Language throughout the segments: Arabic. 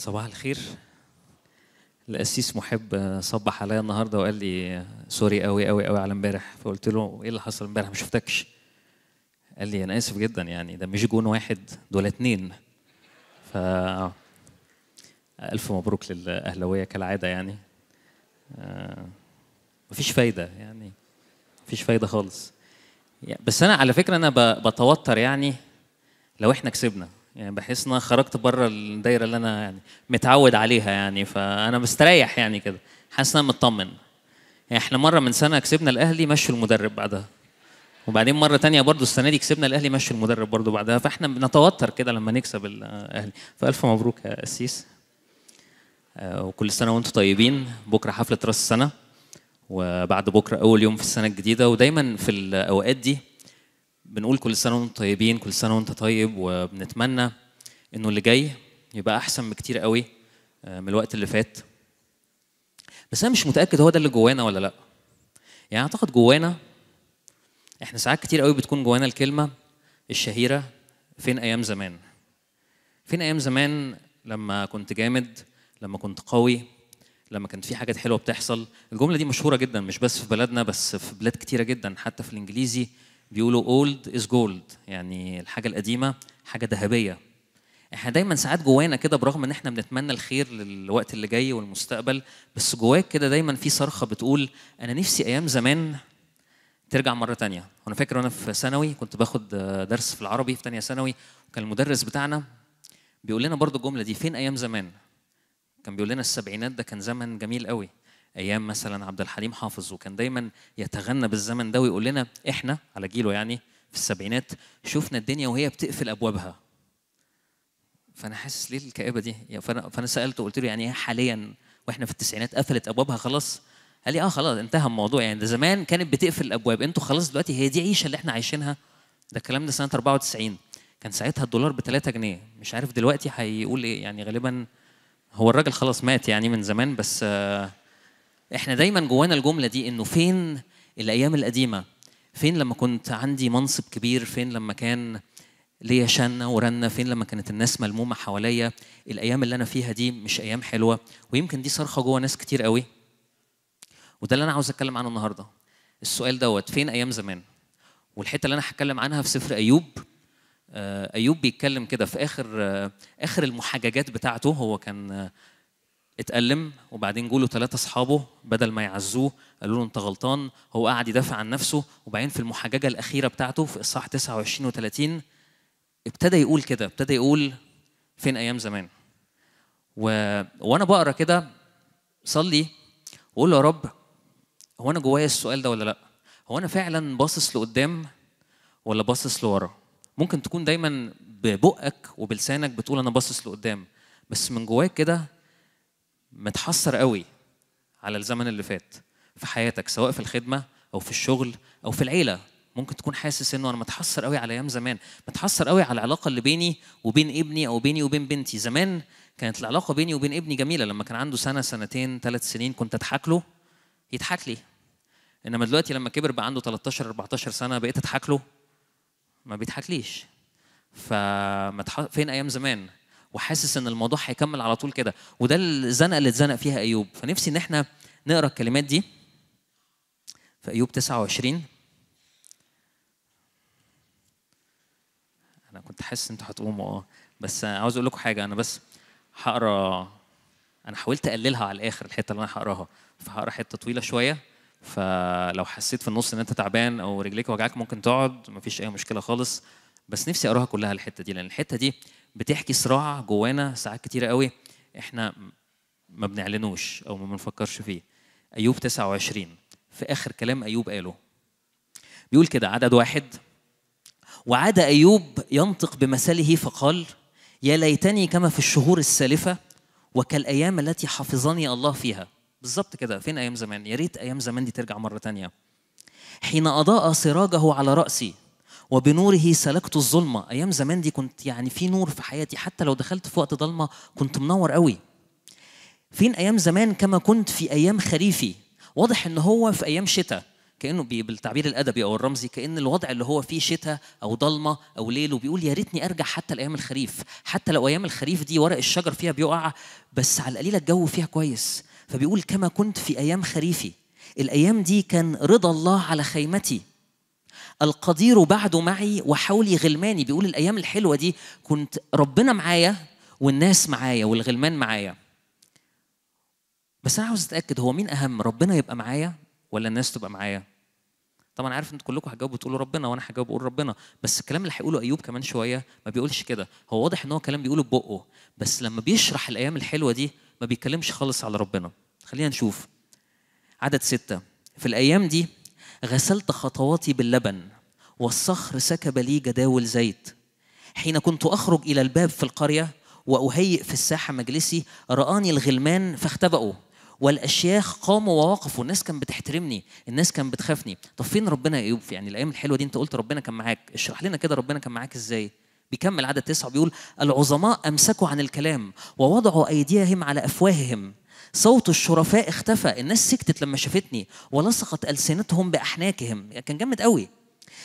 صباح الخير القسيس محب صبح عليا النهارده وقال لي سوري قوي قوي قوي على امبارح فقلت له ايه اللي حصل امبارح ما شفتكش قال لي انا اسف جدا يعني ده مش جون واحد دول اتنين ف الف مبروك للاهلاويه كالعاده يعني آه، مفيش فايده يعني مفيش فايده خالص يعني بس انا على فكره انا بتوتر يعني لو احنا كسبنا يعني بحس ان انا خرجت بره الدايره اللي انا يعني متعود عليها يعني فانا مستريح يعني كده حاسس ان انا مطمن يعني احنا مره من سنه كسبنا الاهلي مشوا المدرب بعدها وبعدين مره تانية برضو السنه دي كسبنا الاهلي مشوا المدرب برضو بعدها فاحنا بنتوتر كده لما نكسب الاهلي فالف مبروك يا قسيس آه، وكل سنه وانتم طيبين بكره حفله راس السنه وبعد بكره اول يوم في السنه الجديده ودايما في الاوقات دي بنقول كل سنه وانتم طيبين كل سنه وانت طيب وبنتمنى انه اللي جاي يبقى احسن بكتير قوي آه، من الوقت اللي فات بس انا مش متاكد هو ده اللي جوانا ولا لا يعني اعتقد جوانا احنا ساعات كتير قوي بتكون جوانا الكلمه الشهيره فين ايام زمان فين ايام زمان لما كنت جامد لما كنت قوي لما كانت في حاجات حلوه بتحصل الجمله دي مشهوره جدا مش بس في بلدنا بس في بلاد كتيره جدا حتى في الانجليزي بيقولوا اولد از جولد يعني الحاجه القديمه حاجه ذهبيه احنا دايما ساعات جوانا كده برغم ان احنا بنتمنى الخير للوقت اللي جاي والمستقبل بس جواك كده دايما في صرخه بتقول انا نفسي ايام زمان ترجع مره تانية وانا فاكر وانا في ثانوي كنت باخد درس في العربي في تانية ثانوي وكان المدرس بتاعنا بيقول لنا برضو الجمله دي فين ايام زمان كان بيقول لنا السبعينات ده كان زمن جميل قوي ايام مثلا عبد الحليم حافظ وكان دايما يتغنى بالزمن ده ويقول لنا احنا على جيله يعني في السبعينات شفنا الدنيا وهي بتقفل ابوابها فانا حاسس ليه الكئابه دي يعني فانا سالته قلت له يعني ايه حاليا واحنا في التسعينات قفلت ابوابها خلاص قال لي اه خلاص انتهى الموضوع يعني ده زمان كانت بتقفل الابواب انتوا خلاص دلوقتي هي دي عيشه اللي احنا عايشينها ده الكلام ده سنه 94 كان ساعتها الدولار ب 3 جنيه مش عارف دلوقتي هيقول ايه يعني غالبا هو الراجل خلاص مات يعني من زمان بس آه احنا دايما جوانا الجمله دي انه فين الايام القديمه فين لما كنت عندي منصب كبير فين لما كان ليا شنه ورنه فين لما كانت الناس ملمومه حواليا الايام اللي انا فيها دي مش ايام حلوه ويمكن دي صرخه جوه ناس كتير قوي وده اللي انا عاوز اتكلم عنه النهارده السؤال دوت فين ايام زمان والحته اللي انا هتكلم عنها في سفر ايوب آه، ايوب بيتكلم كده في اخر آه، اخر المحاججات بتاعته هو كان اتألم وبعدين جوله ثلاثة أصحابه بدل ما يعزوه قالوا له أنت غلطان هو قاعد يدافع عن نفسه وبعدين في المحججة الأخيرة بتاعته في إصحاح 29 و30 ابتدى يقول كده ابتدى يقول فين أيام زمان و... وأنا بقرا كده صلي وأقول له يا رب هو أنا جوايا السؤال ده ولا لأ؟ هو أنا فعلا باصص لقدام ولا باصص لورا؟ ممكن تكون دايما ببقك وبلسانك بتقول أنا باصص لقدام بس من جواك كده متحسر قوي على الزمن اللي فات في حياتك سواء في الخدمه او في الشغل او في العيله ممكن تكون حاسس انه انا متحسر قوي على ايام زمان متحسر قوي على العلاقه اللي بيني وبين ابني او بيني وبين بنتي زمان كانت العلاقه بيني وبين ابني جميله لما كان عنده سنه سنتين ثلاث سنين كنت اضحك له يضحك لي انما دلوقتي لما كبر بقى عنده 13 14 سنه بقيت اضحك له ما بيضحكليش فين ايام زمان وحاسس ان الموضوع هيكمل على طول كده وده الزنقه اللي اتزنق فيها ايوب فنفسي ان احنا نقرا الكلمات دي في ايوب 29 انا كنت حاسس انتوا هتقوموا اه بس عاوز اقول لكم حاجه انا بس هقرا انا حاولت اقللها على الاخر الحته اللي انا هقراها فهقرا حته طويله شويه فلو حسيت في النص ان انت تعبان او رجليك وجعاك ممكن تقعد مفيش اي مشكله خالص بس نفسي اقراها كلها الحته دي لان الحته دي بتحكي صراع جوانا ساعات كتيره قوي احنا ما بنعلنوش او ما بنفكرش فيه ايوب 29 في اخر كلام ايوب قاله بيقول كده عدد واحد وعاد ايوب ينطق بمثله فقال يا ليتني كما في الشهور السالفه وكالايام التي حفظني الله فيها بالظبط كده فين ايام زمان يا ريت ايام زمان دي ترجع مره تانية حين اضاء سراجه على راسي وبنوره سلكت الظلمة أيام زمان دي كنت يعني في نور في حياتي حتى لو دخلت في وقت ضلمة كنت منور قوي فين أيام زمان كما كنت في أيام خريفي واضح إن هو في أيام شتاء كانه بالتعبير الادبي او الرمزي كان الوضع اللي هو فيه شتاء او ضلمه او ليل وبيقول يا ريتني ارجع حتى لايام الخريف حتى لو ايام الخريف دي ورق الشجر فيها بيقع بس على القليله الجو فيها كويس فبيقول كما كنت في ايام خريفي الايام دي كان رضا الله على خيمتي القدير بعده معي وحولي غلماني بيقول الايام الحلوه دي كنت ربنا معايا والناس معايا والغلمان معايا بس انا عاوز اتاكد هو مين اهم ربنا يبقى معايا ولا الناس تبقى معايا طبعا عارف انتوا كلكم هتجاوبوا تقولوا ربنا وانا هجاوب اقول ربنا بس الكلام اللي هيقوله ايوب كمان شويه ما بيقولش كده هو واضح ان هو كلام بيقوله ببقه بس لما بيشرح الايام الحلوه دي ما بيتكلمش خالص على ربنا خلينا نشوف عدد ستة في الأيام دي غسلت خطواتي باللبن والصخر سكب لي جداول زيت حين كنت أخرج إلى الباب في القرية وأهيئ في الساحة مجلسي رآني الغلمان فاختبأوا والاشياخ قاموا ووقفوا الناس كانت بتحترمني الناس كانت بتخافني طب فين ربنا يا ايوب يعني الايام الحلوه دي انت قلت ربنا كان معاك اشرح لنا كده ربنا كان معاك ازاي بيكمل عدد تسعة بيقول العظماء أمسكوا عن الكلام ووضعوا أيديهم على أفواههم صوت الشرفاء اختفى الناس سكتت لما شافتني ولصقت ألسنتهم بأحناكهم كان جامد قوي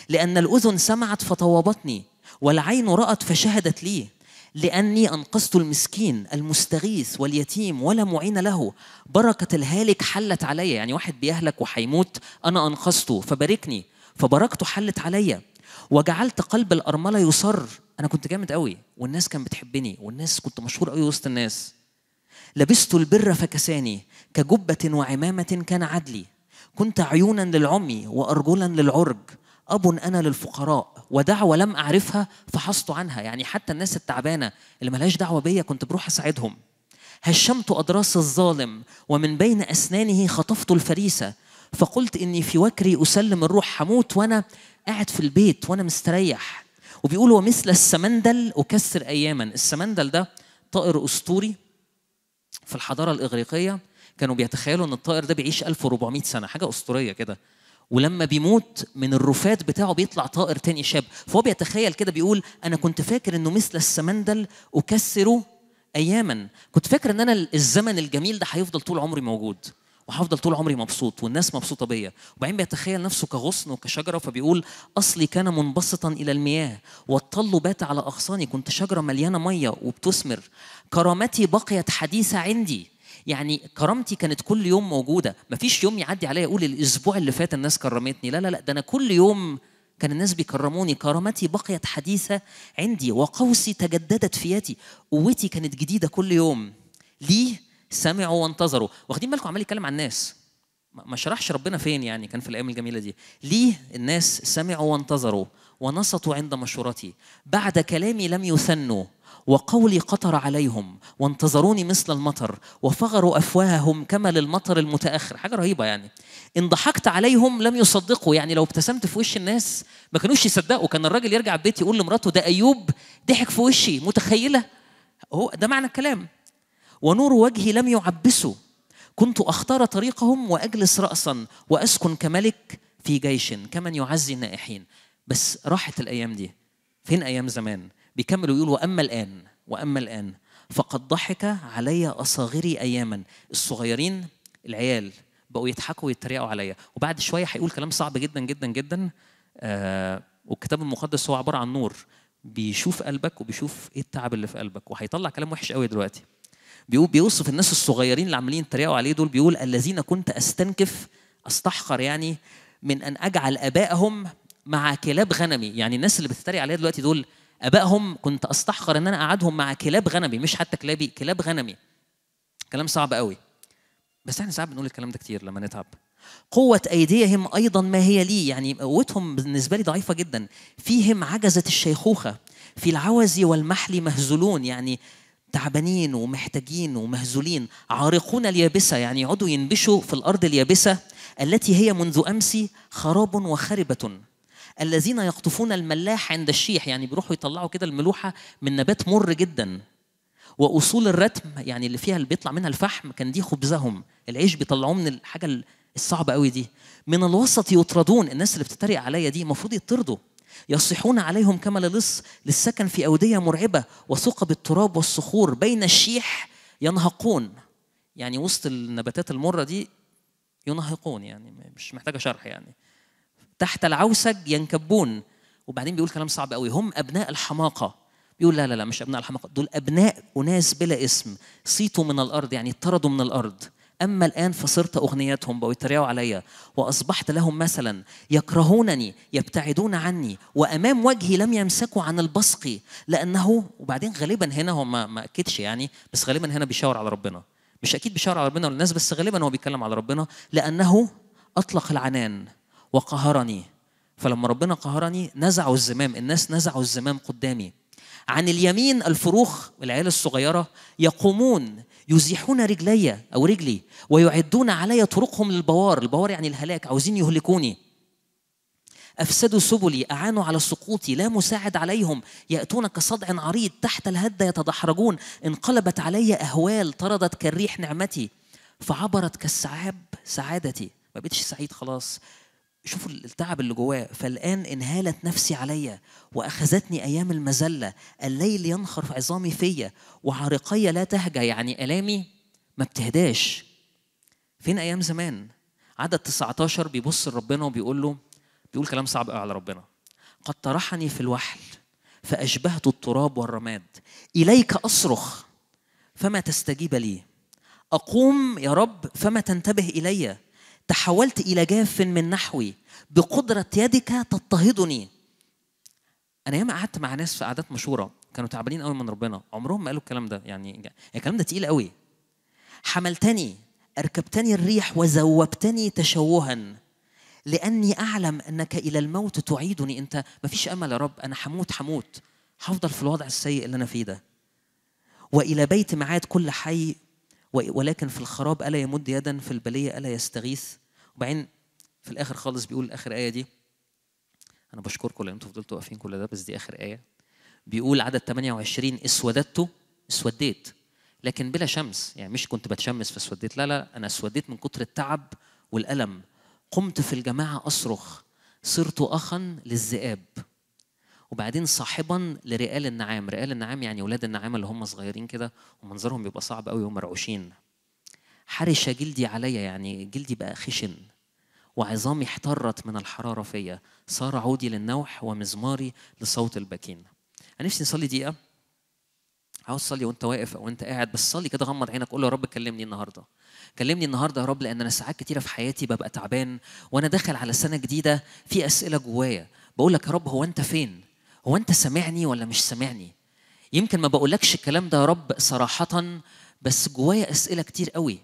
لأن الأذن سمعت فطوبتني والعين رأت فشهدت لي لأني أنقذت المسكين المستغيث واليتيم ولا معين له بركة الهالك حلت علي يعني واحد بيهلك وهيموت أنا أنقذته فباركني فبركته حلت علي وجعلت قلب الأرملة يصر أنا كنت جامد قوي والناس كانت بتحبني والناس كنت مشهور قوي وسط الناس لبست البر فكساني كجبة وعمامة كان عدلي كنت عيونا للعمي وأرجلا للعرج أب أنا للفقراء ودعوة لم أعرفها فحصت عنها يعني حتى الناس التعبانة اللي ملهاش دعوة بيا كنت بروح أساعدهم هشمت أضراس الظالم ومن بين أسنانه خطفت الفريسة فقلت إني في وكري أسلم الروح حموت وأنا قاعد في البيت وأنا مستريح وبيقول ومثل السمندل أكسر أياما السمندل ده طائر أسطوري في الحضاره الاغريقيه كانوا بيتخيلوا ان الطائر ده بيعيش 1400 سنه حاجه اسطوريه كده ولما بيموت من الرفات بتاعه بيطلع طائر تاني شاب فهو بيتخيل كده بيقول انا كنت فاكر انه مثل السمندل اكسره اياما كنت فاكر ان انا الزمن الجميل ده هيفضل طول عمري موجود وهفضل طول عمري مبسوط والناس مبسوطه بيا وبعدين بيتخيل نفسه كغصن وكشجره فبيقول اصلي كان منبسطا الى المياه والطل بات على اغصاني كنت شجره مليانه ميه وبتثمر كرامتي بقيت حديثه عندي يعني كرامتي كانت كل يوم موجوده مفيش يوم يعدي عليا اقول الاسبوع اللي فات الناس كرمتني لا لا لا ده انا كل يوم كان الناس بيكرموني كرامتي بقيت حديثة عندي وقوسي تجددت فياتي قوتي كانت جديدة كل يوم ليه سمعوا وانتظروا واخدين بالكم عمال يتكلم عن الناس ما شرحش ربنا فين يعني كان في الايام الجميله دي ليه الناس سمعوا وانتظروا ونصتوا عند مشورتي بعد كلامي لم يثنوا وقولي قطر عليهم وانتظروني مثل المطر وفغروا افواههم كما للمطر المتاخر حاجه رهيبه يعني ان ضحكت عليهم لم يصدقوا يعني لو ابتسمت في وش الناس ما كانوش يصدقوا كان الراجل يرجع البيت يقول لمراته ده ايوب ضحك في وشي متخيله هو ده معنى الكلام ونور وجهي لم يعبسوا كنت أختار طريقهم وأجلس رأسا وأسكن كملك في جيش كمن يعزي النائحين بس راحت الأيام دي فين أيام زمان بيكملوا يقولوا وأما الآن وأما الآن فقد ضحك علي أصاغري أياما الصغيرين العيال بقوا يضحكوا ويتريقوا عليا وبعد شوية هيقول كلام صعب جدا جدا جدا آه والكتاب المقدس هو عبارة عن نور بيشوف قلبك وبيشوف ايه التعب اللي في قلبك وهيطلع كلام وحش قوي دلوقتي بيوصف الناس الصغيرين اللي عمالين يتريقوا عليه دول بيقول الذين كنت استنكف استحقر يعني من ان اجعل ابائهم مع كلاب غنمي يعني الناس اللي بتتريق عليها دلوقتي دول ابائهم كنت استحقر ان انا اقعدهم مع كلاب غنمي مش حتى كلابي كلاب غنمي كلام صعب قوي بس احنا ساعات بنقول الكلام ده كتير لما نتعب قوة أيديهم أيضا ما هي لي يعني قوتهم بالنسبة لي ضعيفة جدا فيهم عجزة الشيخوخة في العوز والمحل مهزلون يعني تعبانين ومحتاجين ومهزولين عارقون اليابسة يعني يقعدوا ينبشوا في الأرض اليابسة التي هي منذ أمس خراب وخربة الذين يقطفون الملاح عند الشيح يعني بيروحوا يطلعوا كده الملوحة من نبات مر جدا وأصول الرتم يعني اللي فيها اللي بيطلع منها الفحم كان دي خبزهم العيش بيطلعوه من الحاجة الصعبة قوي دي من الوسط يطردون الناس اللي بتتريق عليا دي المفروض يطردوا يصيحون عليهم كما للص للسكن في أودية مرعبة وثقب بالتراب والصخور بين الشيح ينهقون يعني وسط النباتات المرة دي ينهقون يعني مش محتاجة شرح يعني تحت العوسج ينكبون وبعدين بيقول كلام صعب قوي هم أبناء الحماقة بيقول لا لا لا مش أبناء الحماقة دول أبناء أناس بلا اسم صيتوا من الأرض يعني اطردوا من الأرض أما الآن فصرت أغنيتهم بقوا يتريقوا عليا وأصبحت لهم مثلا يكرهونني يبتعدون عني وأمام وجهي لم يمسكوا عن البصق لأنه وبعدين غالبا هنا هو ما أكدش يعني بس غالبا هنا بيشاور على ربنا مش أكيد بيشاور على ربنا والناس بس غالبا هو بيتكلم على ربنا لأنه أطلق العنان وقهرني فلما ربنا قهرني نزعوا الزمام الناس نزعوا الزمام قدامي عن اليمين الفروخ العيال الصغيرة يقومون يزيحون رجلي أو رجلي ويعدون علي طرقهم للبوار البوار يعني الهلاك عاوزين يهلكوني أفسدوا سبلي أعانوا على سقوطي لا مساعد عليهم يأتون كصدع عريض تحت الهدة يتدحرجون انقلبت علي أهوال طردت كالريح نعمتي فعبرت كالسعاب سعادتي ما بقتش سعيد خلاص شوفوا التعب اللي جواه فالآن انهالت نفسي عليا وأخذتني أيام المذلة الليل ينخر في عظامي فيا وعرقي لا تهجى يعني آلامي ما بتهداش فين أيام زمان عدد 19 بيبص لربنا وبيقول له بيقول كلام صعب قوي على ربنا قد طرحني في الوحل فأشبهت التراب والرماد إليك أصرخ فما تستجيب لي أقوم يا رب فما تنتبه إلي تحولت إلى جاف من نحوي بقدرة يدك تضطهدني أنا ياما قعدت مع ناس في قعدات مشورة كانوا تعبانين قوي من ربنا عمرهم ما قالوا الكلام ده يعني, يعني الكلام ده تقيل قوي حملتني أركبتني الريح وذوبتني تشوها لأني أعلم أنك إلى الموت تعيدني أنت مفيش أمل يا رب أنا هموت هموت هفضل في الوضع السيء اللي أنا فيه ده وإلى بيت معاد كل حي ولكن في الخراب ألا يمد يدا في البلية ألا يستغيث وبعدين في الآخر خالص بيقول آخر آية دي أنا بشكركم لأن أنتوا فضلتوا واقفين كل ده بس دي آخر آية بيقول عدد 28 اسوددت اسوديت لكن بلا شمس يعني مش كنت بتشمس فاسوديت لا لا أنا اسوديت من كتر التعب والألم قمت في الجماعة أصرخ صرت أخا للذئاب وبعدين صاحبا لرئال النعام رئال النعام يعني ولاد النعامة اللي هم صغيرين كده ومنظرهم بيبقى صعب قوي ومرعوشين حرش جلدي عليا يعني جلدي بقى خشن وعظامي احترت من الحرارة فيا صار عودي للنوح ومزماري لصوت البكين أنا نفسي نصلي دقيقة عاوز تصلي وانت واقف او انت قاعد بس صلي كده غمض عينك قول له يا رب كلمني النهارده كلمني النهارده يا رب لان انا ساعات كتيره في حياتي ببقى تعبان وانا داخل على سنه جديده في اسئله جوايا بقول لك يا رب هو انت فين هو انت سامعني ولا مش سامعني يمكن ما بقولكش الكلام ده يا رب صراحه بس جوايا اسئله كتير قوي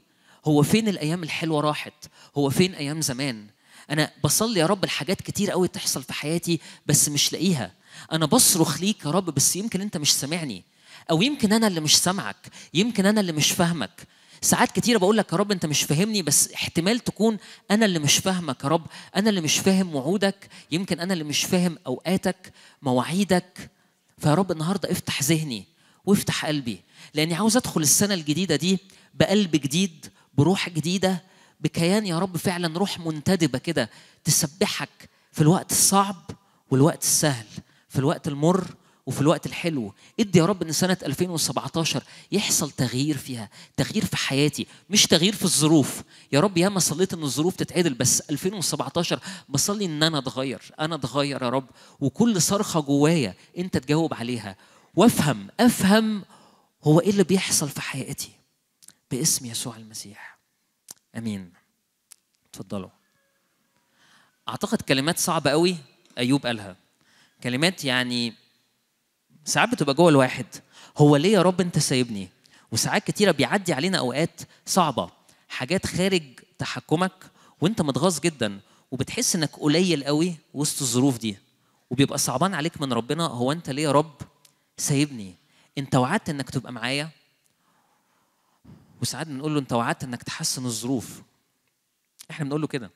هو فين الايام الحلوه راحت هو فين ايام زمان انا بصلي يا رب الحاجات كتير قوي تحصل في حياتي بس مش لاقيها انا بصرخ ليك يا رب بس يمكن انت مش سامعني او يمكن انا اللي مش سامعك يمكن انا اللي مش فاهمك ساعات كتيرة بقول لك يا رب أنت مش فاهمني بس احتمال تكون أنا اللي مش فاهمك يا رب أنا اللي مش فاهم وعودك يمكن أنا اللي مش فاهم أوقاتك مواعيدك فيا رب النهاردة افتح ذهني وافتح قلبي لأني عاوز أدخل السنة الجديدة دي بقلب جديد بروح جديدة بكيان يا رب فعلا روح منتدبة كده تسبحك في الوقت الصعب والوقت السهل في الوقت المر وفي الوقت الحلو ادي يا رب ان سنه 2017 يحصل تغيير فيها تغيير في حياتي مش تغيير في الظروف يا رب ياما صليت ان الظروف تتعدل بس 2017 بصلي ان انا اتغير انا اتغير يا رب وكل صرخه جوايا انت تجاوب عليها وافهم افهم هو ايه اللي بيحصل في حياتي باسم يسوع المسيح امين اتفضلوا اعتقد كلمات صعبه قوي ايوب قالها كلمات يعني ساعات بتبقى جوه الواحد هو ليه يا رب انت سايبني وساعات كتيره بيعدي علينا اوقات صعبه حاجات خارج تحكمك وانت متغاظ جدا وبتحس انك قليل قوي وسط الظروف دي وبيبقى صعبان عليك من ربنا هو انت ليه يا رب سايبني انت وعدت انك تبقى معايا وساعات بنقول له انت وعدت انك تحسن الظروف احنا بنقول له كده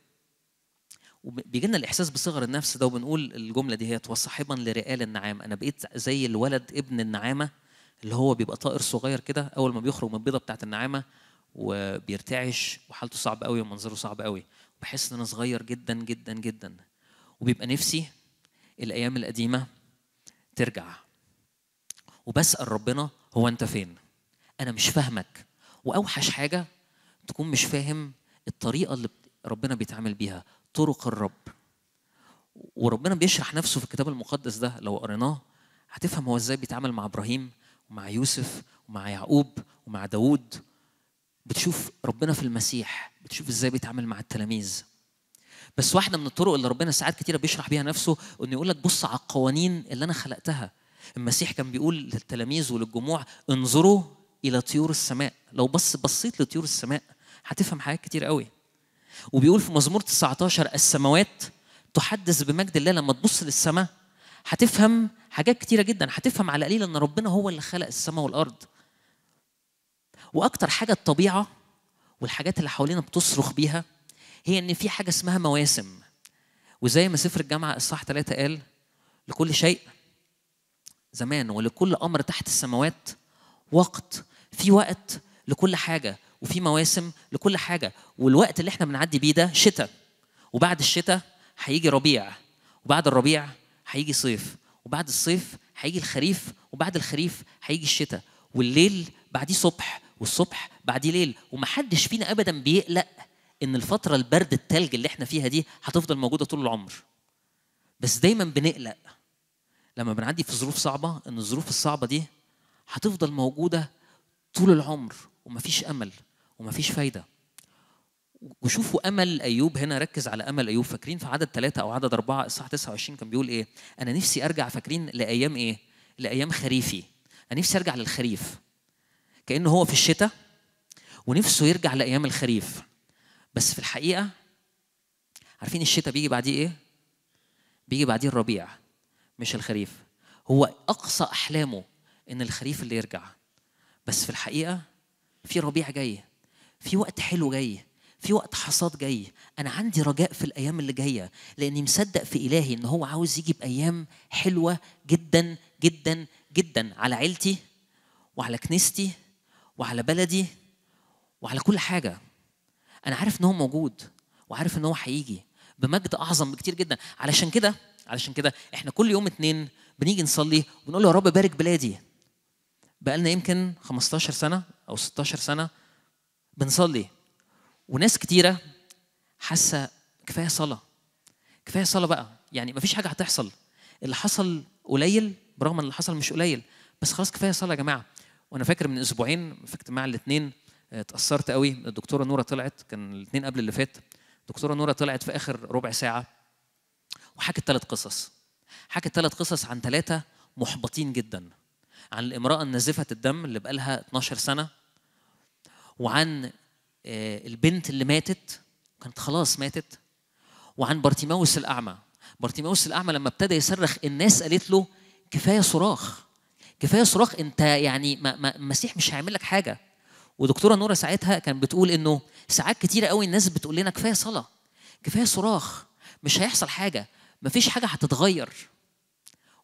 وبيجي لنا الاحساس بصغر النفس ده وبنقول الجمله دي هي وصاحبا لرئال النعام انا بقيت زي الولد ابن النعامه اللي هو بيبقى طائر صغير كده اول ما بيخرج من البيضه بتاعت النعامه وبيرتعش وحالته صعبه قوي ومنظره صعب قوي بحس ان انا صغير جدا جدا جدا وبيبقى نفسي الايام القديمه ترجع وبسال ربنا هو انت فين انا مش فاهمك واوحش حاجه تكون مش فاهم الطريقه اللي ربنا بيتعامل بيها طرق الرب وربنا بيشرح نفسه في الكتاب المقدس ده لو قريناه هتفهم هو ازاي بيتعامل مع ابراهيم ومع يوسف ومع يعقوب ومع داوود بتشوف ربنا في المسيح بتشوف ازاي بيتعامل مع التلاميذ بس واحده من الطرق اللي ربنا ساعات كتيره بيشرح بيها نفسه انه يقول لك بص على القوانين اللي انا خلقتها المسيح كان بيقول للتلاميذ وللجموع انظروا الى طيور السماء لو بص بصيت لطيور السماء هتفهم حاجات كتير قوي وبيقول في مزمور 19 السماوات تحدث بمجد الله لما تبص للسماء هتفهم حاجات كتيرة جدا هتفهم على قليل ان ربنا هو اللي خلق السماء والارض واكتر حاجة الطبيعة والحاجات اللي حوالينا بتصرخ بيها هي ان في حاجة اسمها مواسم وزي ما سفر الجامعة الصح ثلاثة قال لكل شيء زمان ولكل امر تحت السماوات وقت في وقت لكل حاجه وفي مواسم لكل حاجه والوقت اللي احنا بنعدي بيه ده شتاء وبعد الشتاء هيجي ربيع وبعد الربيع هيجي صيف وبعد الصيف هيجي الخريف وبعد الخريف هيجي الشتاء والليل بعديه صبح والصبح بعديه ليل ومحدش فينا ابدا بيقلق ان الفتره البرد التلج اللي احنا فيها دي هتفضل موجوده طول العمر بس دايما بنقلق لما بنعدي في ظروف صعبه ان الظروف الصعبه دي هتفضل موجوده طول العمر ومفيش امل ومفيش فايده وشوفوا امل ايوب هنا ركز على امل ايوب فاكرين في عدد ثلاثه او عدد اربعه الساعه 29 كان بيقول ايه؟ انا نفسي ارجع فاكرين لايام ايه؟ لايام خريفي انا نفسي ارجع للخريف كانه هو في الشتاء ونفسه يرجع لايام الخريف بس في الحقيقه عارفين الشتاء بيجي بعديه ايه؟ بيجي بعديه الربيع مش الخريف هو اقصى احلامه ان الخريف اللي يرجع بس في الحقيقه في ربيع جاي في وقت حلو جاي في وقت حصاد جاي انا عندي رجاء في الايام اللي جايه لاني مصدق في الهي ان هو عاوز يجي بايام حلوه جدا جدا جدا على عيلتي وعلى كنيستي وعلى بلدي وعلى كل حاجه انا عارف ان هو موجود وعارف ان هو هيجي بمجد اعظم بكتير جدا علشان كده علشان كده احنا كل يوم اتنين بنيجي نصلي وبنقول يا رب بارك بلادي بقالنا يمكن 15 سنه او 16 سنه بنصلي وناس كتيره حاسه كفايه صلاه كفايه صلاه بقى يعني مفيش حاجه هتحصل اللي حصل قليل برغم ان اللي حصل مش قليل بس خلاص كفايه صلاه يا جماعه وانا فاكر من اسبوعين في اجتماع الاثنين آه، اتاثرت قوي الدكتوره نوره طلعت كان الاثنين قبل اللي فات الدكتوره نوره طلعت في اخر ربع ساعه وحكت ثلاث قصص حكت ثلاث قصص عن ثلاثه محبطين جدا عن الامراه النازفه الدم اللي بقالها 12 سنه وعن آه، البنت اللي ماتت كانت خلاص ماتت وعن بارتيماوس الأعمى بارتيماوس الأعمى لما ابتدى يصرخ الناس قالت له كفاية صراخ كفاية صراخ أنت يعني ما ما المسيح مش هيعمل لك حاجة ودكتورة نورة ساعتها كانت بتقول إنه ساعات كتيرة قوي الناس بتقول لنا كفاية صلاة كفاية صراخ مش هيحصل حاجة مفيش حاجة هتتغير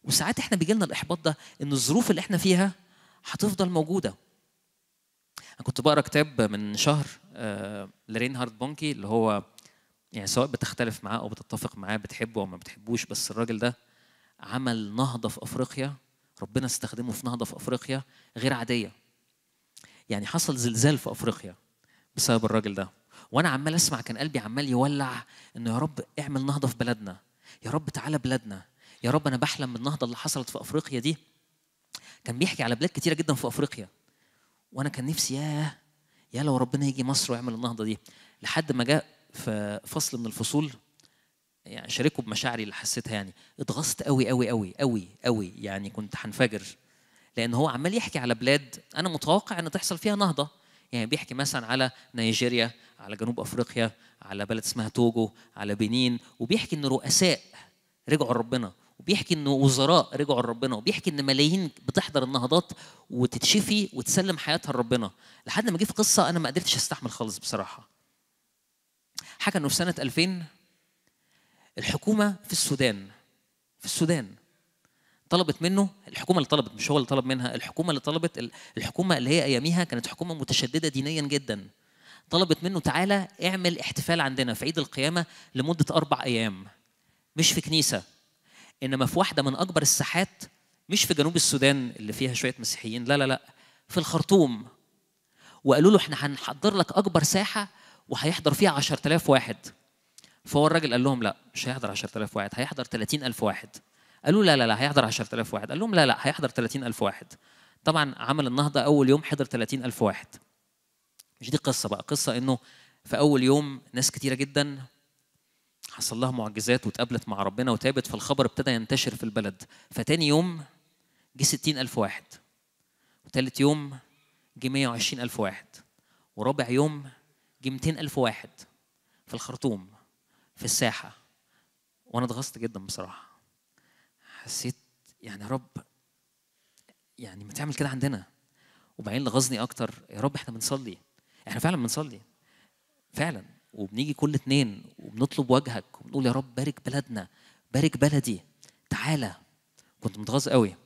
وساعات احنا بيجي لنا الإحباط ده إن الظروف اللي احنا فيها هتفضل موجودة كنت بقرا كتاب من شهر آه، لرينهارد بونكي اللي هو يعني سواء بتختلف معاه او بتتفق معاه بتحبه او ما بتحبوش بس الراجل ده عمل نهضه في افريقيا ربنا استخدمه في نهضه في افريقيا غير عاديه يعني حصل زلزال في افريقيا بسبب الراجل ده وانا عمال اسمع كان قلبي عمال يولع انه يا رب اعمل نهضه في بلدنا يا رب تعالى بلادنا يا رب انا بحلم بالنهضه اللي حصلت في افريقيا دي كان بيحكي على بلاد كتيره جدا في افريقيا وانا كان نفسي ياه يا لو ربنا يجي مصر ويعمل النهضه دي لحد ما جاء في فصل من الفصول يعني شاركوا بمشاعري اللي حسيتها يعني اتغصت قوي قوي قوي قوي قوي يعني كنت هنفجر لان هو عمال يحكي على بلاد انا متوقع ان تحصل فيها نهضه يعني بيحكي مثلا على نيجيريا على جنوب افريقيا على بلد اسمها توجو على بنين وبيحكي ان رؤساء رجعوا لربنا وبيحكي ان وزراء رجعوا لربنا وبيحكي ان ملايين بتحضر النهضات وتتشفي وتسلم حياتها لربنا لحد ما جه في قصه انا ما قدرتش استحمل خالص بصراحه حكى انه في سنه 2000 الحكومه في السودان في السودان طلبت منه الحكومه اللي طلبت مش هو اللي طلب منها الحكومه اللي طلبت الحكومه اللي هي اياميها كانت حكومه متشدده دينيا جدا طلبت منه تعالى اعمل احتفال عندنا في عيد القيامه لمده اربع ايام مش في كنيسه انما في واحده من اكبر الساحات مش في جنوب السودان اللي فيها شويه مسيحيين لا لا لا في الخرطوم وقالوا له احنا هنحضر لك اكبر ساحه وهيحضر فيها 10000 واحد فهو الراجل قال لهم لا مش هيحضر 10000 واحد هيحضر 30000 واحد قالوا لا لا لا هيحضر 10000 واحد قال لهم لا لا هيحضر 30000 واحد طبعا عمل النهضه اول يوم حضر 30000 واحد مش دي قصه بقى قصه انه في اول يوم ناس كتيره جدا حصل لها معجزات واتقابلت مع ربنا وتابت فالخبر ابتدى ينتشر في البلد فتاني يوم جه 60000 واحد وتالت يوم جه 120000 واحد ورابع يوم جه 200000 واحد في الخرطوم في الساحة وأنا اتغصت جدا بصراحة حسيت يعني يا رب يعني ما تعمل كده عندنا وبعدين اللي غزني أكتر يا رب إحنا بنصلي إحنا فعلا بنصلي فعلا وبنيجي كل اتنين وبنطلب وجهك وبنقول يا رب بارك بلدنا بارك بلدي تعالى كنت متغاظ قوي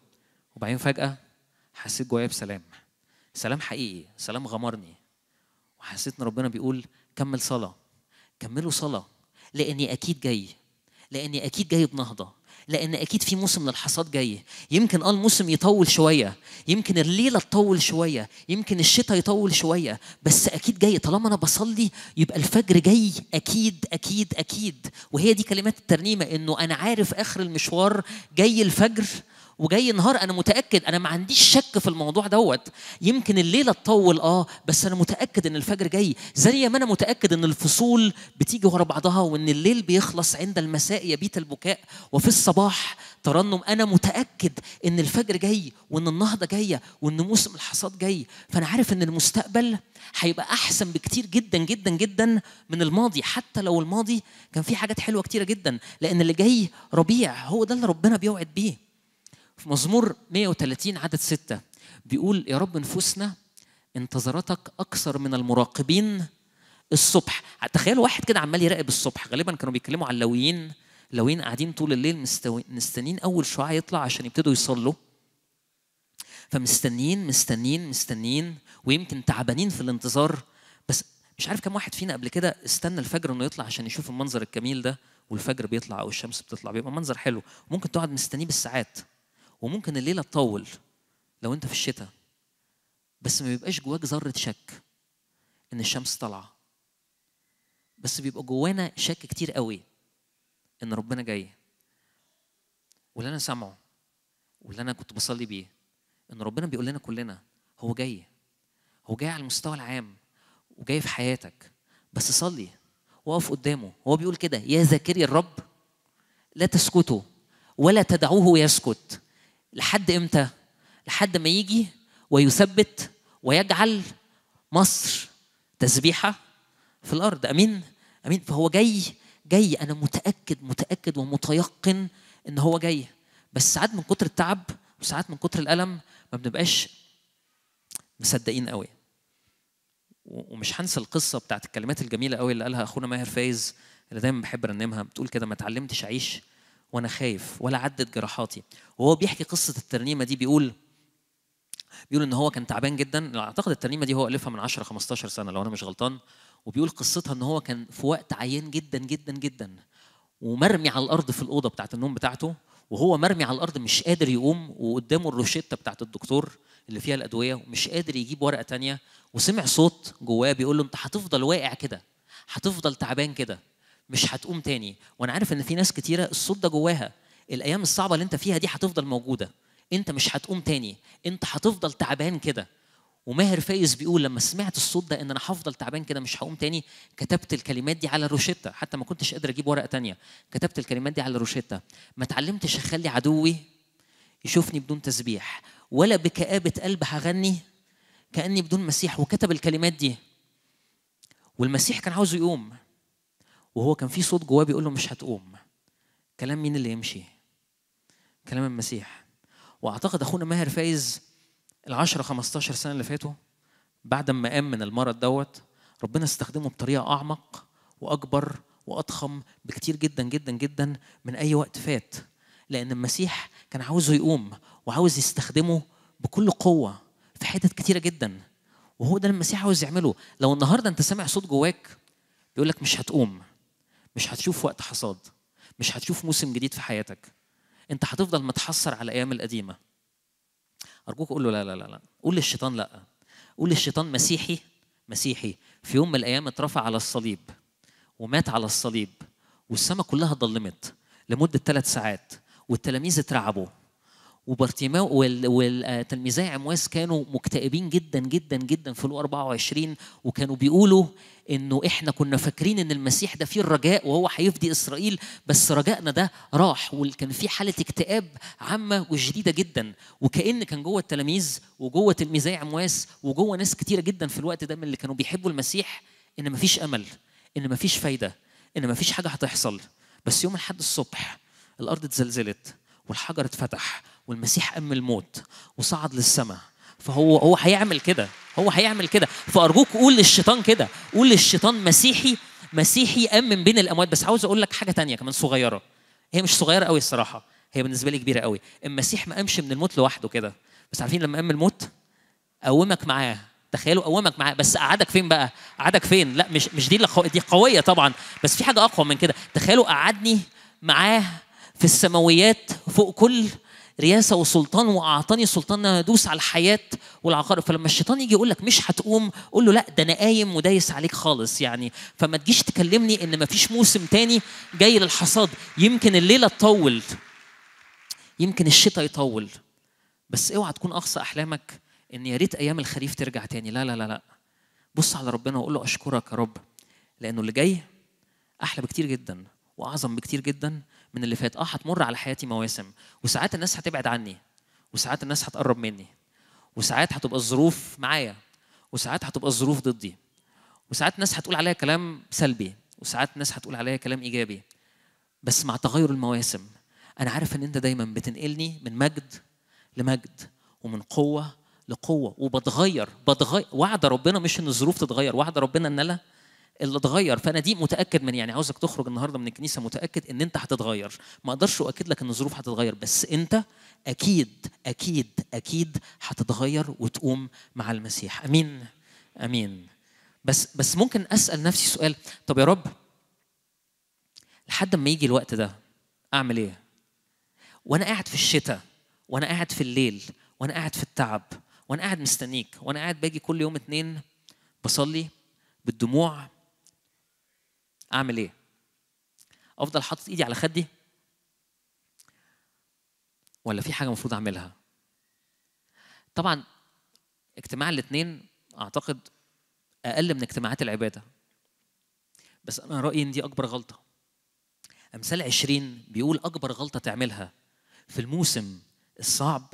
وبعدين فجأة حسيت جوايا بسلام سلام حقيقي سلام غمرني وحسيت ان ربنا بيقول كمل صلاة كملوا صلاة لأني أكيد جاي لأني أكيد جاي بنهضة لان اكيد في موسم للحصاد جاي يمكن اه الموسم يطول شويه يمكن الليله تطول شويه يمكن الشتاء يطول شويه بس اكيد جاي طالما انا بصلي يبقى الفجر جاي اكيد اكيد اكيد وهي دي كلمات الترنيمه انه انا عارف اخر المشوار جاي الفجر وجاي نهار انا متاكد انا ما عنديش شك في الموضوع دوت يمكن الليله تطول اه بس انا متاكد ان الفجر جاي زي ما انا متاكد ان الفصول بتيجي ورا بعضها وان الليل بيخلص عند المساء يبيت البكاء وفي الصباح ترنم انا متاكد ان الفجر جاي وان النهضه جايه وان موسم الحصاد جاي فانا عارف ان المستقبل هيبقى احسن بكتير جدا جدا جدا من الماضي حتى لو الماضي كان فيه حاجات حلوه كتيره جدا لان اللي جاي ربيع هو ده اللي ربنا بيوعد بيه في مزمور 130 عدد 6 بيقول يا رب نفوسنا انتظرتك أكثر من المراقبين الصبح تخيل واحد كده عمال يراقب الصبح غالبا كانوا بيتكلموا عن اللويين اللويين قاعدين طول الليل مستنيين أول شعاع يطلع عشان يبتدوا يصلوا فمستنيين مستنيين مستنيين ويمكن تعبانين في الانتظار بس مش عارف كم واحد فينا قبل كده استنى الفجر انه يطلع عشان يشوف المنظر الجميل ده والفجر بيطلع او الشمس بتطلع بيبقى منظر حلو ممكن تقعد مستنيه بالساعات وممكن الليله تطول لو انت في الشتاء بس ما بيبقاش جواك ذره شك ان الشمس طالعه بس بيبقى جوانا شك كتير قوي ان ربنا جاي واللي انا سامعه واللي انا كنت بصلي بيه ان ربنا بيقول لنا كلنا هو جاي هو جاي على المستوى العام وجاي في حياتك بس صلي وقف قدامه هو بيقول كده يا ذاكري الرب لا تسكتوا ولا تدعوه يسكت لحد امتى؟ لحد ما يجي ويثبت ويجعل مصر تسبيحه في الارض امين امين فهو جاي جاي انا متاكد متاكد ومتيقن ان هو جاي بس ساعات من كتر التعب وساعات من كتر الالم ما بنبقاش مصدقين قوي ومش هنسى القصه بتاعت الكلمات الجميله قوي اللي قالها اخونا ماهر فايز اللي دايما بحب ارنمها بتقول كده ما اتعلمتش اعيش وانا خايف ولا عدت جراحاتي وهو بيحكي قصه الترنيمه دي بيقول بيقول ان هو كان تعبان جدا اعتقد الترنيمه دي هو الفها من 10 15 سنه لو انا مش غلطان وبيقول قصتها ان هو كان في وقت عيان جدا جدا جدا ومرمي على الارض في الاوضه بتاعه النوم بتاعته وهو مرمي على الارض مش قادر يقوم وقدامه الروشته بتاعه الدكتور اللي فيها الادويه ومش قادر يجيب ورقه تانية وسمع صوت جواه بيقول له انت هتفضل واقع كده هتفضل تعبان كده مش هتقوم تاني وانا عارف ان في ناس كتيره الصوت ده جواها الايام الصعبه اللي انت فيها دي هتفضل موجوده انت مش هتقوم تاني انت هتفضل تعبان كده وماهر فايز بيقول لما سمعت الصوت ده ان انا هفضل تعبان كده مش هقوم تاني كتبت الكلمات دي على روشيتا حتى ما كنتش قادر اجيب ورقه تانية كتبت الكلمات دي على روشيتا ما اتعلمتش اخلي عدوي يشوفني بدون تسبيح ولا بكآبة قلب هغني كأني بدون مسيح وكتب الكلمات دي والمسيح كان عاوزه يقوم وهو كان في صوت جواه بيقول له مش هتقوم كلام مين اللي يمشي كلام المسيح واعتقد اخونا ماهر فايز ال 10 15 سنه اللي فاتوا بعد ما قام من المرض دوت ربنا استخدمه بطريقه اعمق واكبر واضخم بكتير جدا جدا جدا من اي وقت فات لان المسيح كان عاوزه يقوم وعاوز يستخدمه بكل قوه في حتت كتيره جدا وهو ده المسيح عاوز يعمله لو النهارده انت سامع صوت جواك بيقول لك مش هتقوم مش هتشوف وقت حصاد مش هتشوف موسم جديد في حياتك انت هتفضل متحسر على الايام القديمه ارجوك قول له لا لا لا لا قول للشيطان لا قول للشيطان مسيحي مسيحي في يوم من الايام اترفع على الصليب ومات على الصليب والسماء كلها ضلمت لمده ثلاث ساعات والتلاميذ اترعبوا وبرتيماو والتلميذي آه، عمواس كانوا مكتئبين جدا جدا جدا في لو 24 وكانوا بيقولوا انه احنا كنا فاكرين ان المسيح ده فيه الرجاء وهو هيفدي اسرائيل بس رجائنا ده راح وكان في حاله اكتئاب عامه وشديده جدا وكان كان جوه التلاميذ وجوه تلميذي عمواس وجوه ناس كتيره جدا في الوقت ده من اللي كانوا بيحبوا المسيح ان مفيش امل ان مفيش فايده ان مفيش حاجه هتحصل بس يوم الاحد الصبح الارض اتزلزلت والحجر اتفتح والمسيح أم الموت وصعد للسماء فهو هو هيعمل كده هو هيعمل كده فأرجوك قول للشيطان كده قول للشيطان مسيحي مسيحي أم من بين الأموات بس عاوز أقول لك حاجة تانية كمان صغيرة هي مش صغيرة قوي الصراحة هي بالنسبة لي كبيرة قوي المسيح ما قامش من الموت لوحده كده بس عارفين لما قام الموت قومك معاه تخيلوا قومك معاه بس قعدك فين بقى قعدك فين لا مش مش دي اللي دي قويه طبعا بس في حاجه اقوى من كده تخيلوا قعدني معاه في السماويات فوق كل رياسه وسلطان واعطاني سلطان ادوس على الحياه والعقارب فلما الشيطان يجي يقول لك مش هتقوم قول له لا ده انا قايم ودايس عليك خالص يعني فما تجيش تكلمني ان ما فيش موسم تاني جاي للحصاد يمكن الليله تطول يمكن الشتاء يطول بس اوعى تكون اقصى احلامك ان يا ريت ايام الخريف ترجع تاني لا لا لا لا بص على ربنا وقول له اشكرك يا رب لانه اللي جاي احلى بكتير جدا واعظم بكتير جدا من اللي فات اه هتمر على حياتي مواسم وساعات الناس هتبعد عني وساعات الناس هتقرب مني وساعات هتبقى الظروف معايا وساعات هتبقى الظروف ضدي وساعات الناس هتقول عليا كلام سلبي وساعات الناس هتقول عليا كلام ايجابي بس مع تغير المواسم انا عارف ان انت دايما بتنقلني من مجد لمجد ومن قوه لقوه وبتغير بتغير وعد ربنا مش ان الظروف تتغير وعد ربنا ان انا اللي اتغير فانا دي متاكد من يعني عاوزك تخرج النهارده من الكنيسه متاكد ان انت هتتغير ما اقدرش اؤكد لك ان الظروف هتتغير بس انت اكيد اكيد اكيد هتتغير وتقوم مع المسيح امين امين بس بس ممكن اسال نفسي سؤال طب يا رب لحد ما يجي الوقت ده اعمل ايه وانا قاعد في الشتاء وانا قاعد في الليل وانا قاعد في التعب وانا قاعد مستنيك وانا قاعد باجي كل يوم اتنين بصلي بالدموع اعمل ايه افضل حاطط ايدي على خدي ولا في حاجه المفروض اعملها طبعا اجتماع الاثنين اعتقد اقل من اجتماعات العباده بس انا رايي ان دي اكبر غلطه امثال 20 بيقول اكبر غلطه تعملها في الموسم الصعب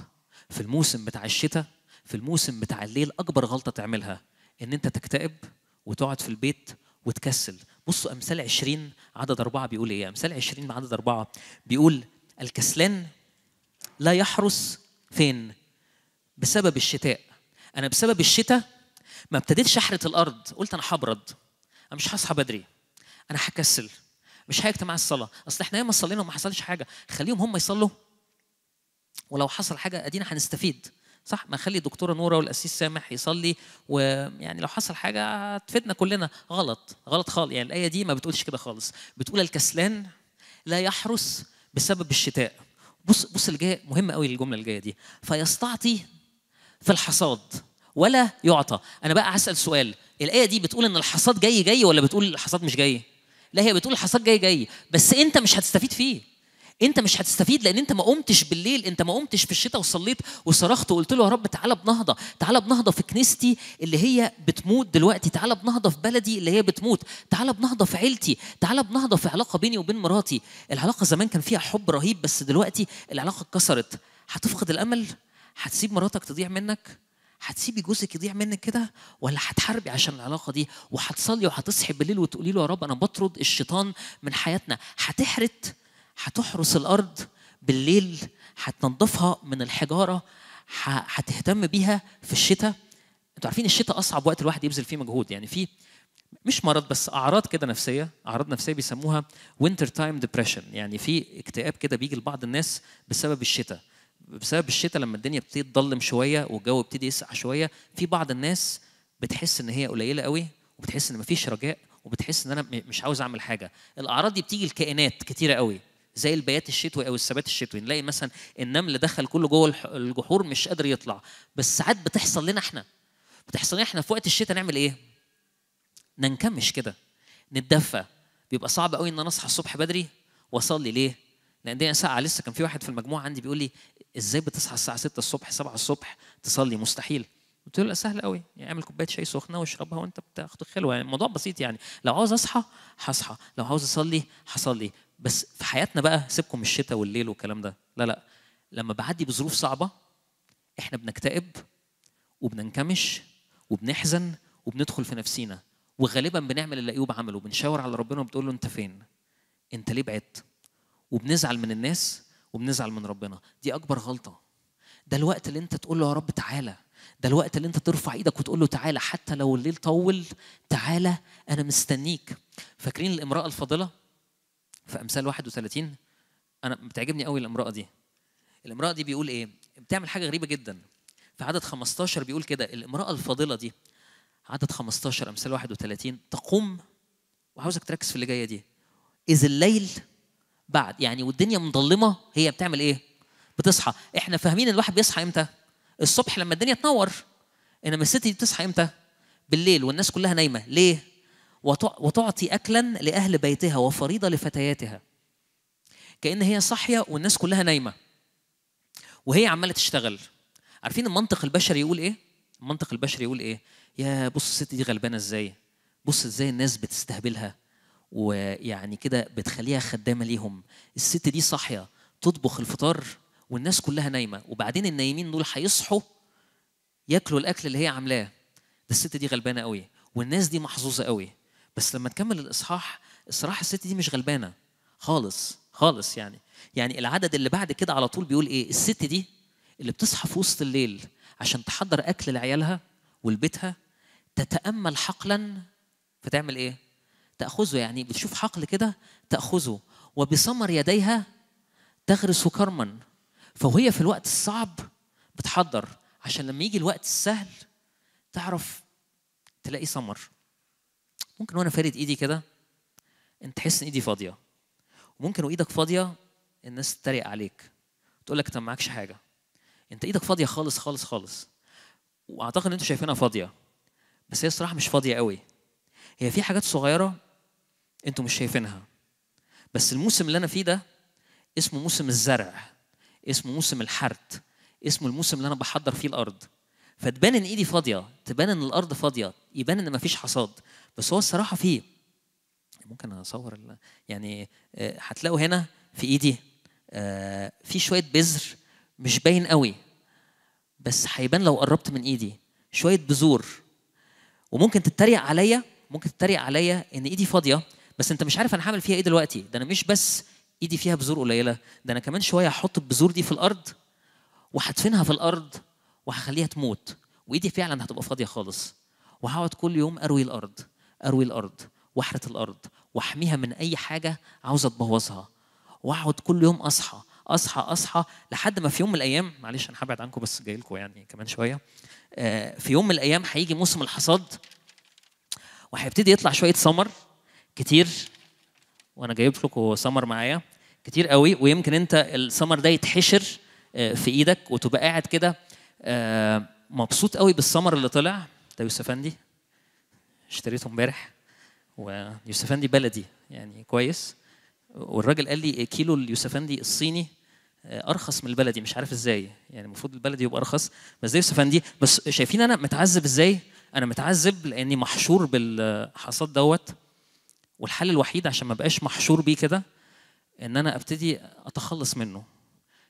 في الموسم بتاع الشتاء في الموسم بتاع الليل اكبر غلطه تعملها ان انت تكتئب وتقعد في البيت وتكسل بصوا امثال 20 عدد اربعه بيقول ايه؟ امثال 20 عدد اربعه بيقول الكسلان لا يحرس فين؟ بسبب الشتاء انا بسبب الشتاء ما ابتديتش احرث الارض قلت انا هبرد انا مش هصحى بدري انا هكسل مش هيجتمع الصلاه اصل احنا ياما صلينا وما حصلش حاجه خليهم هم يصلوا ولو حصل حاجه ادينا هنستفيد صح ما نخلي الدكتوره نوره والاسيس سامح يصلي ويعني لو حصل حاجه تفيدنا كلنا غلط غلط خالص يعني الايه دي ما بتقولش كده خالص بتقول الكسلان لا يحرس بسبب الشتاء بص بص اللي جاي مهم قوي الجمله اللي جايه دي فيستعطي في الحصاد ولا يعطى انا بقى هسال سؤال الايه دي بتقول ان الحصاد جاي جاي ولا بتقول الحصاد مش جاي لا هي بتقول الحصاد جاي جاي بس انت مش هتستفيد فيه انت مش هتستفيد لان انت ما قمتش بالليل انت ما قمتش في الشتاء وصليت وصرخت وقلت له يا رب تعالى بنهضه تعالى بنهضه في كنيستي اللي هي بتموت دلوقتي تعالى بنهضه في بلدي اللي هي بتموت تعالى بنهضه في عيلتي تعالى بنهضه في علاقه بيني وبين مراتي العلاقه زمان كان فيها حب رهيب بس دلوقتي العلاقه اتكسرت هتفقد الامل هتسيب مراتك تضيع منك هتسيبي جوزك يضيع منك كده ولا هتحاربي عشان العلاقه دي وهتصلي وهتصحي بالليل وتقولي له يا رب انا بطرد الشيطان من حياتنا هتحرت هتحرس الارض بالليل هتنضفها من الحجاره هتهتم بيها في الشتاء انتوا عارفين الشتاء اصعب وقت الواحد يبذل فيه مجهود يعني في مش مرض بس اعراض كده نفسيه اعراض نفسيه بيسموها وينتر تايم ديبريشن يعني في اكتئاب كده بيجي لبعض الناس بسبب الشتاء بسبب الشتاء لما الدنيا بتبتدي تضلم شويه والجو بيبتدي يسقع شويه في بعض الناس بتحس ان هي قليله قوي وبتحس ان مفيش رجاء وبتحس ان انا مش عاوز اعمل حاجه الاعراض دي بتيجي لكائنات كتيره قوي زي البيات الشتوي او الثبات الشتوي نلاقي مثلا النمل دخل كله جوه الجحور مش قادر يطلع بس ساعات بتحصل لنا احنا بتحصل لنا احنا في وقت الشتاء نعمل ايه ننكمش كده نتدفى بيبقى صعب قوي ان انا اصحى الصبح بدري واصلي ليه لان دي ساعه لسه كان في واحد في المجموعه عندي بيقول لي ازاي بتصحى الساعه 6 الصبح 7 الصبح تصلي مستحيل قلت له لا سهل قوي يعني اعمل كوبايه شاي سخنه واشربها وانت بتاخد خلوه يعني الموضوع بسيط يعني لو عاوز اصحى هصحى لو عاوز اصلي هصلي بس في حياتنا بقى سيبكم من الشتاء والليل والكلام ده لا لا لما بعدي بظروف صعبه احنا بنكتئب وبننكمش وبنحزن وبندخل في نفسينا وغالبا بنعمل اللي ايوب عمله بنشاور على ربنا وبتقول له انت فين انت ليه بعدت وبنزعل من الناس وبنزعل من ربنا دي اكبر غلطه ده الوقت اللي انت تقول له يا رب تعالى ده الوقت اللي انت ترفع ايدك وتقول له تعالى حتى لو الليل طول تعالى انا مستنيك فاكرين الامراه الفاضله في امثال 31 انا بتعجبني قوي الامراه دي الامراه دي بيقول ايه بتعمل حاجه غريبه جدا في عدد 15 بيقول كده الامراه الفاضله دي عدد 15 امثال 31 تقوم وعاوزك تركز في اللي جايه دي اذ الليل بعد يعني والدنيا مظلمه هي بتعمل ايه بتصحى احنا فاهمين الواحد بيصحى امتى الصبح لما الدنيا تنور انما الست دي بتصحى امتى بالليل والناس كلها نايمه ليه وتعطي أكلا لأهل بيتها وفريضة لفتياتها كأن هي صاحية والناس كلها نايمة وهي عمالة تشتغل عارفين المنطق البشري يقول إيه؟ المنطق البشري يقول إيه؟ يا بص الست دي غلبانة إزاي؟ بص إزاي الناس بتستهبلها ويعني كده بتخليها خدامة ليهم الست دي صاحية تطبخ الفطار والناس كلها نايمة وبعدين النايمين دول هيصحوا ياكلوا الأكل اللي هي عاملاه ده الست دي غلبانة قوي والناس دي محظوظة قوي بس لما تكمل الاصحاح الصراحه الست دي مش غلبانه خالص خالص يعني يعني العدد اللي بعد كده على طول بيقول ايه الست دي اللي بتصحى في وسط الليل عشان تحضر اكل لعيالها ولبيتها تتامل حقلا فتعمل ايه تاخذه يعني بتشوف حقل كده تاخذه وبثمر يديها تغرس كرما فهي في الوقت الصعب بتحضر عشان لما يجي الوقت السهل تعرف تلاقي ثمر ممكن وانا فارد ايدي كده انت تحس ان ايدي فاضيه وممكن وايدك فاضيه الناس تتريق عليك تقول لك انت ما معكش حاجه انت ايدك فاضيه خالص خالص خالص واعتقد ان انتوا شايفينها فاضيه بس هي الصراحه مش فاضيه قوي هي في حاجات صغيره انتوا مش شايفينها بس الموسم اللي انا فيه ده اسمه موسم الزرع اسمه موسم الحرت اسمه الموسم اللي انا بحضر فيه الارض فتبان ان ايدي فاضيه تبان ان الارض فاضيه يبان ان مفيش حصاد بس هو الصراحه فيه ممكن اصور يعني آه، هتلاقوا هنا في ايدي آه، في شويه بذر مش باين قوي بس هيبان لو قربت من ايدي شويه بذور وممكن تتريق عليا ممكن تتريق عليا ان ايدي فاضيه بس انت مش عارف انا هعمل فيها ايه دلوقتي ده انا مش بس ايدي فيها بذور قليله ده انا كمان شويه هحط البذور دي في الارض وهدفنها في الارض وهخليها تموت وايدي فعلا هتبقى فاضيه خالص وهقعد كل يوم اروي الارض اروي الارض واحرث الارض واحميها من اي حاجه عاوزه تبوظها واقعد كل يوم اصحى اصحى اصحى لحد ما في يوم من الايام معلش انا هبعد عنكم بس جاي لكم يعني كمان شويه آه، في يوم من الايام هيجي موسم الحصاد وهيبتدي يطلع شويه سمر كتير وانا جايب لكم سمر معايا كتير قوي ويمكن انت السمر ده يتحشر آه، في ايدك وتبقى قاعد كده آه، مبسوط قوي بالسمر اللي طلع ده طيب يوسف افندي اشتريته امبارح ويوسفندي بلدي يعني كويس والراجل قال لي كيلو اليوسفندي الصيني آه، ارخص من البلدي مش عارف ازاي يعني المفروض البلدي يبقى ارخص بس زي يوسفندي بس شايفين انا متعذب ازاي انا متعذب لاني محشور بالحصاد دوت والحل الوحيد عشان ما بقاش محشور بيه كده ان انا ابتدي اتخلص منه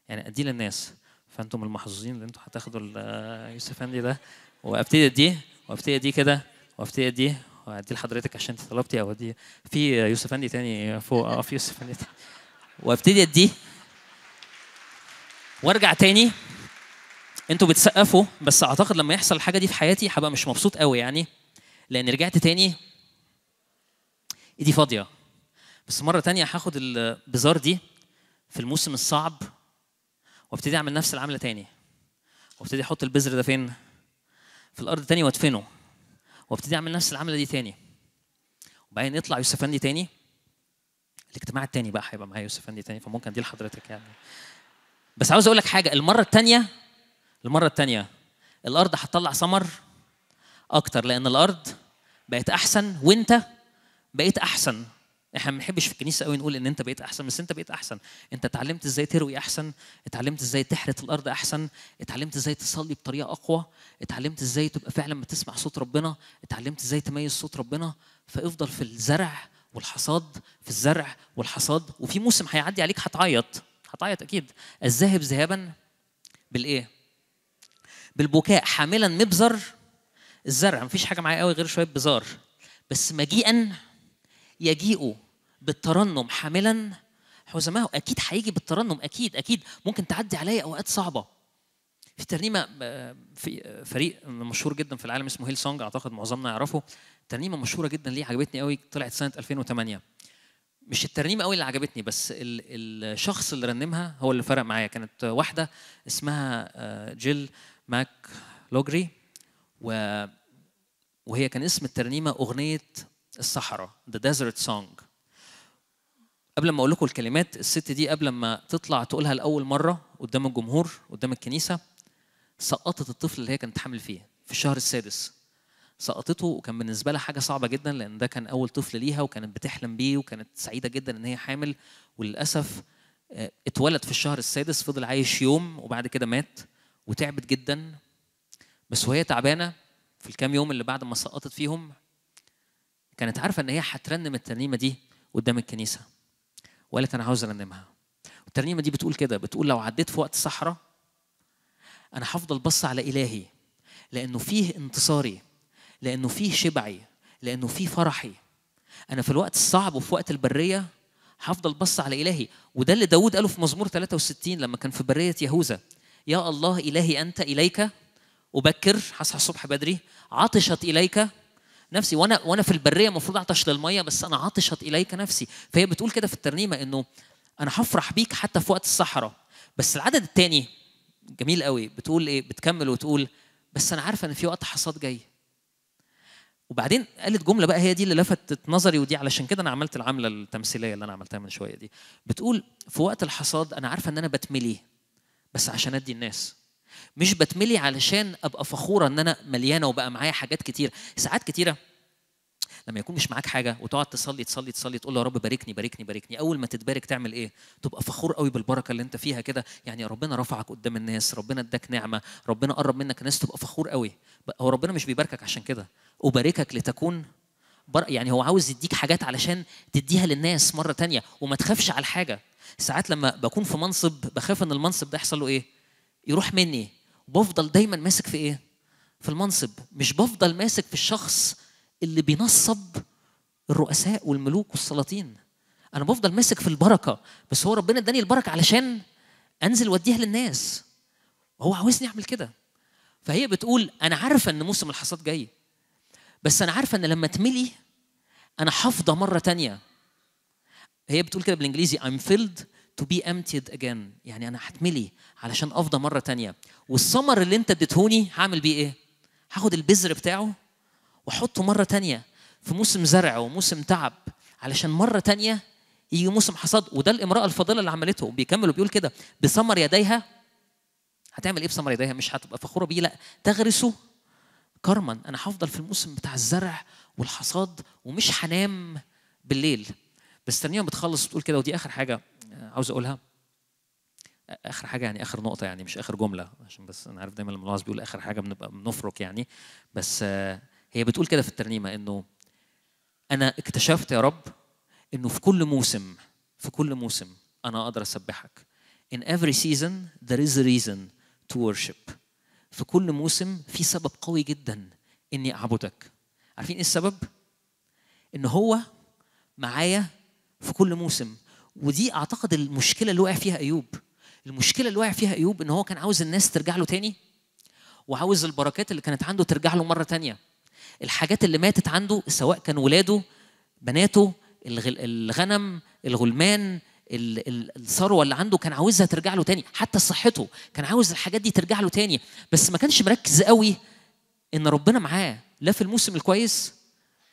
يعني اديه للناس فانتم المحظوظين اللي انتم هتاخدوا اليوسفندي آه، ده وابتدي اديه وابتدي اديه كده وافتي دي وادي لحضرتك عشان انت طلبتي او دي في يوسف اندي تاني فوق اه في يوسف اندي وابتدي ادي وارجع تاني انتوا بتسقفوا بس اعتقد لما يحصل الحاجه دي في حياتي هبقى مش مبسوط قوي يعني لان رجعت تاني ايدي فاضيه بس مره تانية هاخد البزار دي في الموسم الصعب وابتدي اعمل نفس العمله تاني وابتدي احط البذر ده فين في الارض تاني وادفنه وابتدي اعمل نفس العمله دي تاني وبعدين يطلع يوسف افندي تاني الاجتماع التاني بقى هيبقى معايا يوسف افندي تاني فممكن دي لحضرتك يعني بس عاوز اقول لك حاجه المره التانيه المره التانيه الارض هتطلع ثمر اكتر لان الارض بقت احسن وانت بقيت احسن احنا ما بنحبش في الكنيسه قوي نقول ان انت بقيت احسن بس انت بقيت احسن انت اتعلمت ازاي تروي احسن اتعلمت ازاي تحرث الارض احسن اتعلمت ازاي تصلي بطريقه اقوى اتعلمت ازاي تبقى فعلا ما تسمع صوت ربنا اتعلمت ازاي تميز صوت ربنا فافضل في الزرع والحصاد في الزرع والحصاد وفي موسم هيعدي عليك هتعيط هتعيط اكيد الذاهب ذهابا بالايه بالبكاء حاملا مبزر الزرع مفيش حاجه معايا قوي غير شويه بزار بس مجيئا يجيئوا بالترنم حاملا حزمه اكيد هيجي بالترنم اكيد اكيد ممكن تعدي عليا اوقات صعبه في ترنيمه آه، في آه، فريق مشهور جدا في العالم اسمه هيل سونج اعتقد معظمنا يعرفه ترنيمه مشهوره جدا ليه عجبتني قوي طلعت سنه 2008 مش الترنيمه قوي اللي عجبتني بس الشخص اللي رنمها هو اللي فرق معايا كانت واحده اسمها آه، جيل ماك لوجري و وهي كان اسم الترنيمه اغنيه الصحراء The Desert Song قبل ما اقول لكم الكلمات الست دي قبل ما تطلع تقولها لاول مره قدام الجمهور قدام الكنيسه سقطت الطفل اللي هي كانت حامل فيه في الشهر السادس سقطته وكان بالنسبه لها حاجه صعبه جدا لان ده كان اول طفل ليها وكانت بتحلم بيه وكانت سعيده جدا ان هي حامل وللاسف آه، اتولد في الشهر السادس فضل عايش يوم وبعد كده مات وتعبت جدا بس وهي تعبانه في الكام يوم اللي بعد ما سقطت فيهم كانت عارفة إن هي هترنم الترنيمة دي قدام الكنيسة وقالت أنا عاوز أرنمها الترنيمة دي بتقول كده بتقول لو عديت في وقت صحراء أنا هفضل بص على إلهي لأنه فيه انتصاري لأنه فيه شبعي لأنه فيه فرحي أنا في الوقت الصعب وفي وقت البرية هفضل بص على إلهي وده اللي داود قاله في مزمور 63 لما كان في برية يهوذا يا الله إلهي أنت إليك أبكر هصحى الصبح بدري عطشت إليك نفسي وانا وانا في البريه المفروض اعطش للميه بس انا عطشت اليك نفسي فهي بتقول كده في الترنيمه انه انا هفرح بيك حتى في وقت الصحراء بس العدد الثاني جميل قوي بتقول ايه بتكمل وتقول بس انا عارفه ان في وقت حصاد جاي وبعدين قالت جمله بقى هي دي اللي لفتت نظري ودي علشان كده انا عملت العمله التمثيليه اللي انا عملتها من شويه دي بتقول في وقت الحصاد انا عارفه ان انا بتملي بس عشان ادي الناس مش بتملي علشان ابقى فخوره ان انا مليانه وبقى معايا حاجات كتير ساعات كتيره لما يكون مش معاك حاجه وتقعد تصلي تصلي تصلي تقول يا رب باركني باركني باركني اول ما تتبارك تعمل ايه تبقى فخور قوي بالبركه اللي انت فيها كده يعني ربنا رفعك قدام الناس ربنا اداك نعمه ربنا قرب منك الناس تبقى فخور قوي هو ربنا مش بيباركك عشان كده وباركك لتكون بر... يعني هو عاوز يديك حاجات علشان تديها للناس مره تانية وما تخافش على الحاجه ساعات لما بكون في منصب بخاف ان المنصب ده يحصل له ايه يروح مني وبفضل دايما ماسك في ايه؟ في المنصب مش بفضل ماسك في الشخص اللي بينصب الرؤساء والملوك والسلاطين انا بفضل ماسك في البركه بس هو ربنا اداني البركه علشان انزل واديها للناس هو عاوزني اعمل كده فهي بتقول انا عارفه ان موسم الحصاد جاي بس انا عارفه ان لما تملي انا حافظه مره تانية هي بتقول كده بالانجليزي I'm filled to be emptied again يعني انا هتملي علشان افضى مره تانية والثمر اللي انت اديتهوني هعمل بيه ايه هاخد البذر بتاعه واحطه مره تانية في موسم زرع وموسم تعب علشان مره تانية يجي موسم حصاد وده الامراه الفاضله اللي عملته بيكمل وبيقول كده بثمر يديها هتعمل ايه بثمر يديها مش هتبقى فخوره بيه لا تغرسه كرما انا هفضل في الموسم بتاع الزرع والحصاد ومش هنام بالليل بس بستنيهم بتخلص بتقول كده ودي اخر حاجه عاوز اقولها اخر حاجه يعني اخر نقطه يعني مش اخر جمله عشان بس انا عارف دايما لما الوعظ بيقول اخر حاجه بنبقى بنفرك يعني بس آه، هي بتقول كده في الترنيمه انه انا اكتشفت يا رب انه في كل موسم في كل موسم انا اقدر اسبحك in every season there is a reason to worship في كل موسم في سبب قوي جدا اني اعبدك عارفين ايه السبب ان هو معايا في كل موسم ودي اعتقد المشكله اللي وقع فيها ايوب المشكله اللي وقع فيها ايوب ان هو كان عاوز الناس ترجع له تاني وعاوز البركات اللي كانت عنده ترجع له مره تانيه الحاجات اللي ماتت عنده سواء كان ولاده بناته الغنم الغلمان الثروه اللي عنده كان عاوزها ترجع له تاني حتى صحته كان عاوز الحاجات دي ترجع له تاني بس ما كانش مركز قوي ان ربنا معاه لا في الموسم الكويس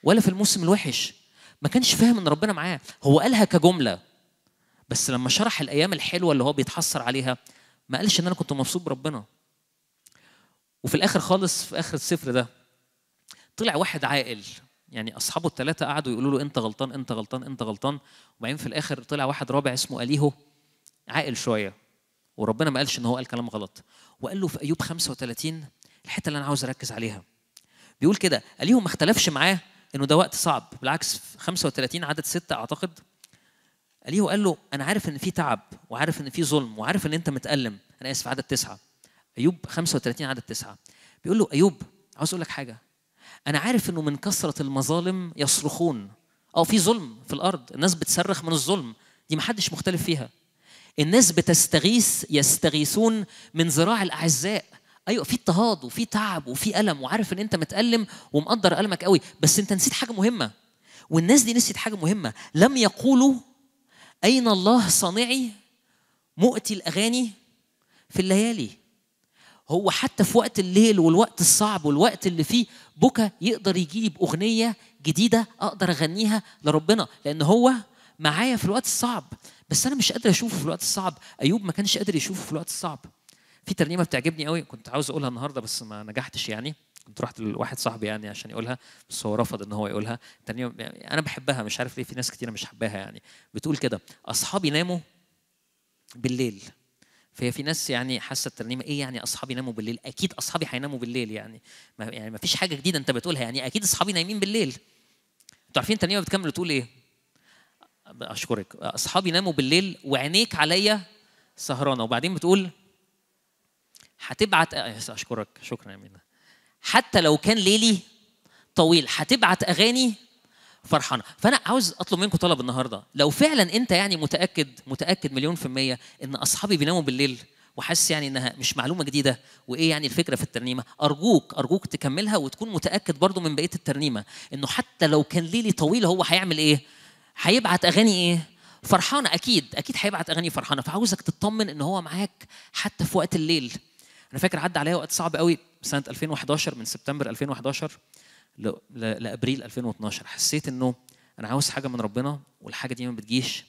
ولا في الموسم الوحش ما كانش فاهم ان ربنا معاه هو قالها كجمله بس لما شرح الايام الحلوه اللي هو بيتحسر عليها ما قالش ان انا كنت مبسوط بربنا وفي الاخر خالص في اخر السفر ده طلع واحد عاقل يعني اصحابه الثلاثه قعدوا يقولوا له انت غلطان انت غلطان انت غلطان وبعدين في الاخر طلع واحد رابع اسمه اليهو عاقل شويه وربنا ما قالش ان هو قال كلام غلط وقال له في ايوب 35 الحته اللي انا عاوز اركز عليها بيقول كده اليهو ما اختلفش معاه انه ده وقت صعب بالعكس في 35 عدد 6 اعتقد اليهو قال له انا عارف ان في تعب وعارف ان في ظلم وعارف ان انت متالم انا اسف عدد تسعه ايوب 35 عدد تسعه بيقول له ايوب عاوز اقول لك حاجه انا عارف انه من كثره المظالم يصرخون اه في ظلم في الارض الناس بتصرخ من الظلم دي محدش مختلف فيها الناس بتستغيث يستغيثون من ذراع الاعزاء ايوه في اضطهاد وفي تعب وفي الم وعارف ان انت متالم ومقدر المك قوي بس انت نسيت حاجه مهمه والناس دي نسيت حاجه مهمه لم يقولوا أين الله صانعي مؤتي الأغاني في الليالي هو حتى في وقت الليل والوقت الصعب والوقت اللي فيه بكى يقدر يجيب أغنية جديدة أقدر أغنيها لربنا لأن هو معايا في الوقت الصعب بس أنا مش قادر أشوفه في الوقت الصعب أيوب ما كانش قادر يشوفه في الوقت الصعب في ترنيمة بتعجبني قوي كنت عاوز أقولها النهاردة بس ما نجحتش يعني كنت رحت لواحد صاحبي يعني عشان يقولها بس هو رفض ان هو يقولها تاني يوم يعني انا بحبها مش عارف ليه في ناس كتير مش حباها يعني بتقول كده اصحابي ناموا بالليل فهي في ناس يعني حاسه الترنيمه ايه يعني اصحابي ناموا بالليل اكيد اصحابي هيناموا بالليل يعني ما يعني ما فيش حاجه جديده انت بتقولها يعني اكيد اصحابي نايمين بالليل انتوا عارفين الترنيمه بتكمل وتقول ايه اشكرك اصحابي ناموا بالليل وعينيك عليا سهرانه وبعدين بتقول هتبعت اشكرك شكرا يا مينا حتى لو كان ليلي طويل هتبعت اغاني فرحانه فانا عاوز اطلب منكم طلب النهارده لو فعلا انت يعني متاكد متاكد مليون في الميه ان اصحابي بيناموا بالليل وحاسس يعني انها مش معلومه جديده وايه يعني الفكره في الترنيمه ارجوك ارجوك تكملها وتكون متاكد برضو من بقيه الترنيمه انه حتى لو كان ليلي طويل هو هيعمل ايه هيبعت اغاني ايه فرحانه اكيد اكيد هيبعت اغاني فرحانه فعاوزك تطمن ان هو معاك حتى في وقت الليل انا فاكر عدى عليا وقت صعب قوي سنه 2011 من سبتمبر 2011 لابريل 2012 حسيت انه انا عاوز حاجه من ربنا والحاجه دي ما بتجيش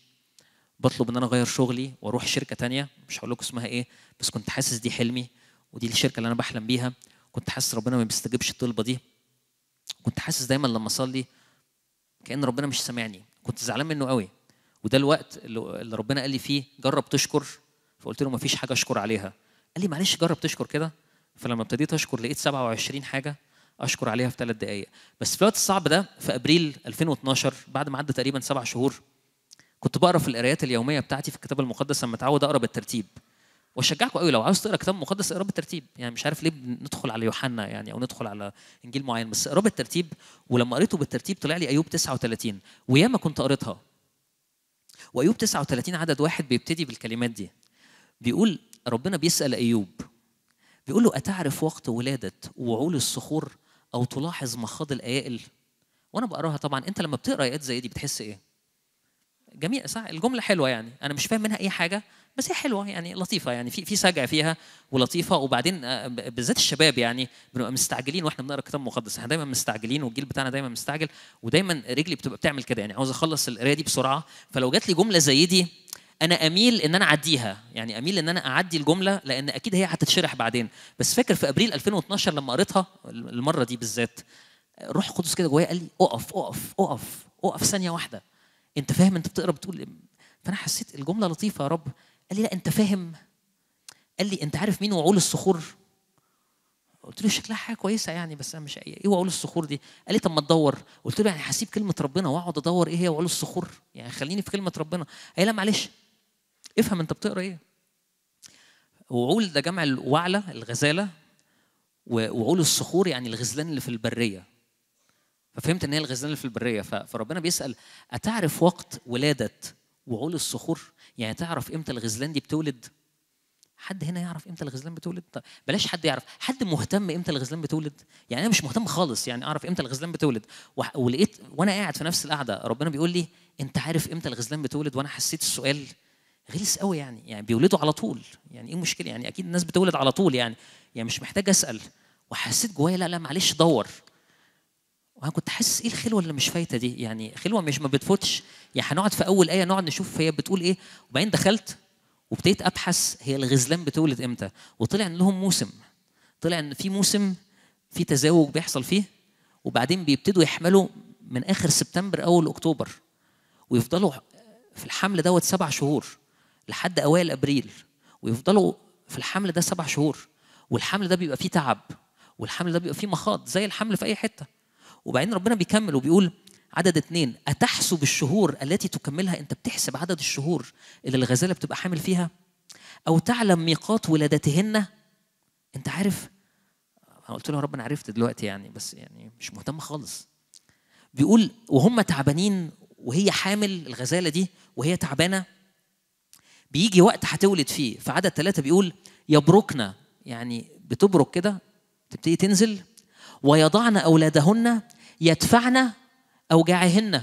بطلب ان انا اغير شغلي واروح شركه تانية مش هقول لكم اسمها ايه بس كنت حاسس دي حلمي ودي الشركه اللي انا بحلم بيها كنت حاسس ربنا ما بيستجيبش الطلبه دي كنت حاسس دايما لما اصلي كان ربنا مش سامعني كنت زعلان منه قوي وده الوقت اللي ربنا قال لي فيه جرب تشكر فقلت له ما فيش حاجه اشكر عليها قال لي معلش جرب تشكر كده فلما ابتديت اشكر لقيت 27 حاجه اشكر عليها في ثلاث دقائق بس في الوقت الصعب ده في ابريل 2012 بعد ما عدى تقريبا سبع شهور كنت بقرا في القرايات اليوميه بتاعتي في الكتاب المقدس لما اتعود اقرا بالترتيب واشجعكم قوي لو عاوز تقرا كتاب مقدس اقرا بالترتيب يعني مش عارف ليه ندخل على يوحنا يعني او ندخل على انجيل معين بس اقرا بالترتيب ولما قريته بالترتيب طلع لي ايوب 39 وياما كنت قريتها وايوب 39 عدد واحد بيبتدي بالكلمات دي بيقول ربنا بيسال ايوب بيقول له أتعرف وقت ولادة وعول الصخور أو تلاحظ مخاض الأيائل وأنا بقراها طبعا أنت لما بتقرأ آيات زي دي بتحس إيه؟ جميع صح الجملة حلوة يعني أنا مش فاهم منها أي حاجة بس هي حلوة يعني لطيفة يعني في في سجع فيها ولطيفة وبعدين آه، بالذات الشباب يعني بنبقى مستعجلين واحنا بنقرا الكتاب المقدس احنا دايما مستعجلين والجيل بتاعنا دايما مستعجل ودايما رجلي بتبقى بتعمل كده يعني عاوز اخلص القراية دي بسرعة فلو جات لي جملة زي دي انا اميل ان انا اعديها يعني اميل ان انا اعدي الجمله لان اكيد هي هتتشرح بعدين بس فاكر في ابريل 2012 لما قريتها المره دي بالذات روح قدس كده جوايا قال لي اقف اقف اقف اقف ثانيه واحده انت فاهم انت بتقرا بتقول إيه؟ فانا حسيت الجمله لطيفه يا رب قال لي لا انت فاهم قال لي انت عارف مين وعول الصخور قلت له شكلها حاجه كويسه يعني بس انا مش ايه وعول الصخور دي قال لي طب ما تدور قلت له يعني هسيب كلمه ربنا واقعد ادور ايه هي وعول الصخور يعني خليني في كلمه ربنا قال لا معلش افهم انت بتقرا ايه وعول ده جمع الوعلة الغزالة وعول الصخور يعني الغزلان اللي في البرية ففهمت ان هي الغزلان اللي في البرية فربنا بيسأل أتعرف وقت ولادة وعول الصخور يعني تعرف امتى الغزلان دي بتولد حد هنا يعرف امتى الغزلان بتولد طب بلاش حد يعرف حد مهتم امتى الغزلان بتولد يعني انا مش مهتم خالص يعني اعرف امتى الغزلان بتولد ولقيت وانا قاعد في نفس القعده ربنا بيقول لي انت عارف امتى الغزلان بتولد وانا حسيت السؤال غلس قوي يعني يعني بيولدوا على طول يعني ايه المشكله يعني اكيد الناس بتولد على طول يعني يعني مش محتاج اسال وحسيت جوايا لا لا معلش دور وانا كنت حاسس ايه الخلوه اللي مش فايته دي يعني خلوه مش ما بتفوتش يعني هنقعد في اول ايه نقعد نشوف هي بتقول ايه وبعدين دخلت وابتديت ابحث هي الغزلان بتولد امتى وطلع ان لهم موسم طلع ان في موسم في تزاوج بيحصل فيه وبعدين بيبتدوا يحملوا من اخر سبتمبر اول اكتوبر ويفضلوا في الحمل دوت سبع شهور لحد اوائل ابريل ويفضلوا في الحمل ده سبع شهور والحمل ده بيبقى فيه تعب والحمل ده بيبقى فيه مخاض زي الحمل في اي حته وبعدين ربنا بيكمل وبيقول عدد اثنين أتحسب الشهور التي تكملها أنت بتحسب عدد الشهور اللي الغزالة بتبقى حامل فيها أو تعلم ميقات ولادتهن أنت عارف أنا قلت له يا رب أنا عرفت دلوقتي يعني بس يعني مش مهتم خالص بيقول وهم تعبانين وهي حامل الغزالة دي وهي تعبانة بيجي وقت هتولد فيه فعدد ثلاثة بيقول يبركنا يعني بتبرك كده تبتدي تنزل ويضعن أولادهن يدفعن أوجاعهن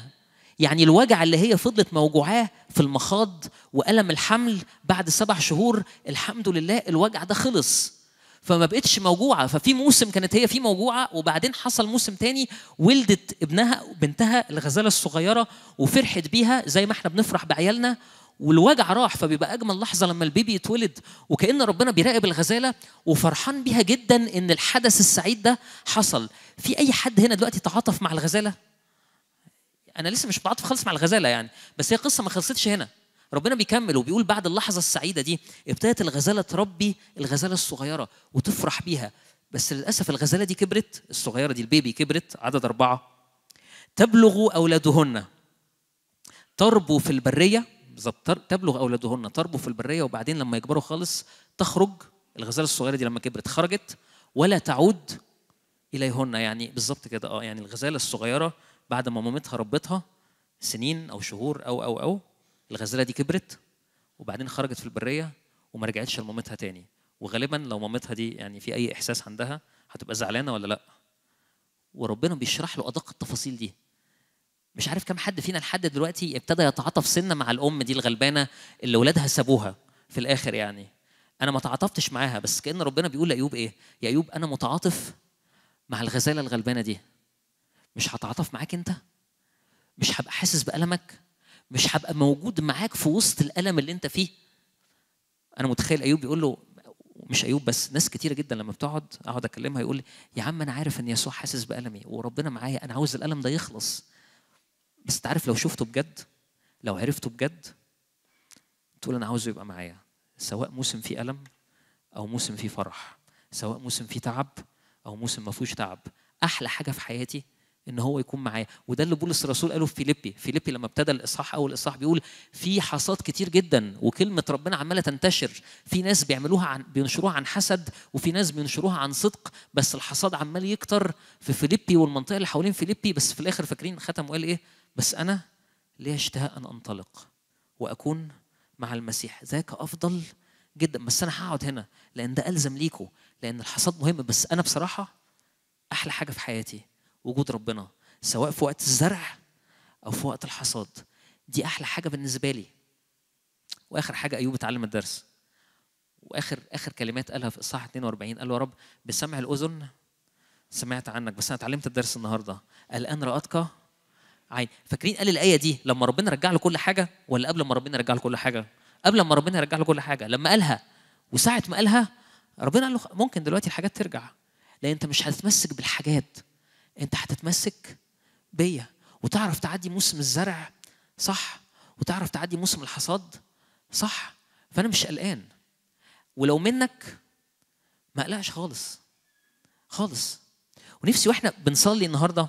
يعني الوجع اللي هي فضلت موجوعاه في المخاض وألم الحمل بعد سبع شهور الحمد لله الوجع ده خلص فما بقتش موجوعة ففي موسم كانت هي فيه موجوعة وبعدين حصل موسم تاني ولدت ابنها بنتها الغزالة الصغيرة وفرحت بيها زي ما احنا بنفرح بعيالنا والوجع راح فبيبقى اجمل لحظه لما البيبي يتولد وكان ربنا بيراقب الغزاله وفرحان بيها جدا ان الحدث السعيد ده حصل في اي حد هنا دلوقتي تعاطف مع الغزاله انا لسه مش متعاطف خالص مع الغزاله يعني بس هي قصه ما خلصتش هنا ربنا بيكمل وبيقول بعد اللحظه السعيده دي ابتدت الغزاله تربي الغزاله الصغيره وتفرح بيها بس للاسف الغزاله دي كبرت الصغيره دي البيبي كبرت عدد اربعه تبلغ اولادهن تربو في البريه بالظبط تبلغ اولادهن تربو في البريه وبعدين لما يكبروا خالص تخرج الغزاله الصغيره دي لما كبرت خرجت ولا تعود اليهن يعني بالظبط كده اه يعني الغزاله الصغيره بعد ما مامتها ربتها سنين او شهور او او او الغزاله دي كبرت وبعدين خرجت في البريه وما رجعتش لمامتها تاني وغالبا لو مامتها دي يعني في اي احساس عندها هتبقى زعلانه ولا لا وربنا بيشرح له ادق التفاصيل دي مش عارف كم حد فينا لحد دلوقتي ابتدى يتعاطف سنه مع الام دي الغلبانه اللي ولادها سابوها في الاخر يعني انا ما تعاطفتش معاها بس كان ربنا بيقول لايوب ايه يا ايوب انا متعاطف مع الغزاله الغلبانه دي مش هتعاطف معاك انت مش هبقى حاسس بالمك مش هبقى موجود معاك في وسط الالم اللي انت فيه انا متخيل ايوب بيقول له مش ايوب بس ناس كتيره جدا لما بتقعد اقعد اكلمها يقول لي يا عم انا عارف ان يسوع حاسس بالمي وربنا معايا انا عاوز الالم ده يخلص بس تعرف لو شفته بجد لو عرفته بجد تقول انا عاوزه يبقى معايا سواء موسم فيه الم او موسم فيه فرح سواء موسم فيه تعب او موسم ما فيهوش تعب احلى حاجه في حياتي ان هو يكون معايا وده اللي بولس الرسول قاله في فيليبي فيليبي لما ابتدى الاصحاح اول اصحاح بيقول في حصاد كتير جدا وكلمه ربنا عماله تنتشر في ناس بيعملوها عن بينشروها عن حسد وفي ناس بينشروها عن صدق بس الحصاد عمال يكتر في فيليبي والمنطقه اللي حوالين فيليبي بس في الاخر فاكرين ختم وقال ايه بس أنا لي اشتهاء أن أنطلق وأكون مع المسيح ذاك أفضل جدا بس أنا هقعد هنا لأن ده ألزم ليكو لأن الحصاد مهم بس أنا بصراحة أحلى حاجة في حياتي وجود ربنا سواء في وقت الزرع أو في وقت الحصاد دي أحلى حاجة بالنسبة لي وآخر حاجة أيوب اتعلم الدرس واخر اخر كلمات قالها في اصحاح 42 قال يا رب بسمع الاذن سمعت عنك بس انا اتعلمت الدرس النهارده الان راتك عين فاكرين قال الايه دي لما ربنا رجع له كل حاجه ولا قبل ما ربنا رجع له كل حاجه قبل ما ربنا رجع له كل حاجه لما قالها وساعه ما قالها ربنا قال له ممكن دلوقتي الحاجات ترجع لان انت مش هتتمسك بالحاجات انت هتتمسك بيا وتعرف تعدي موسم الزرع صح وتعرف تعدي موسم الحصاد صح فانا مش قلقان ولو منك ما اقلقش خالص خالص ونفسي واحنا بنصلي النهارده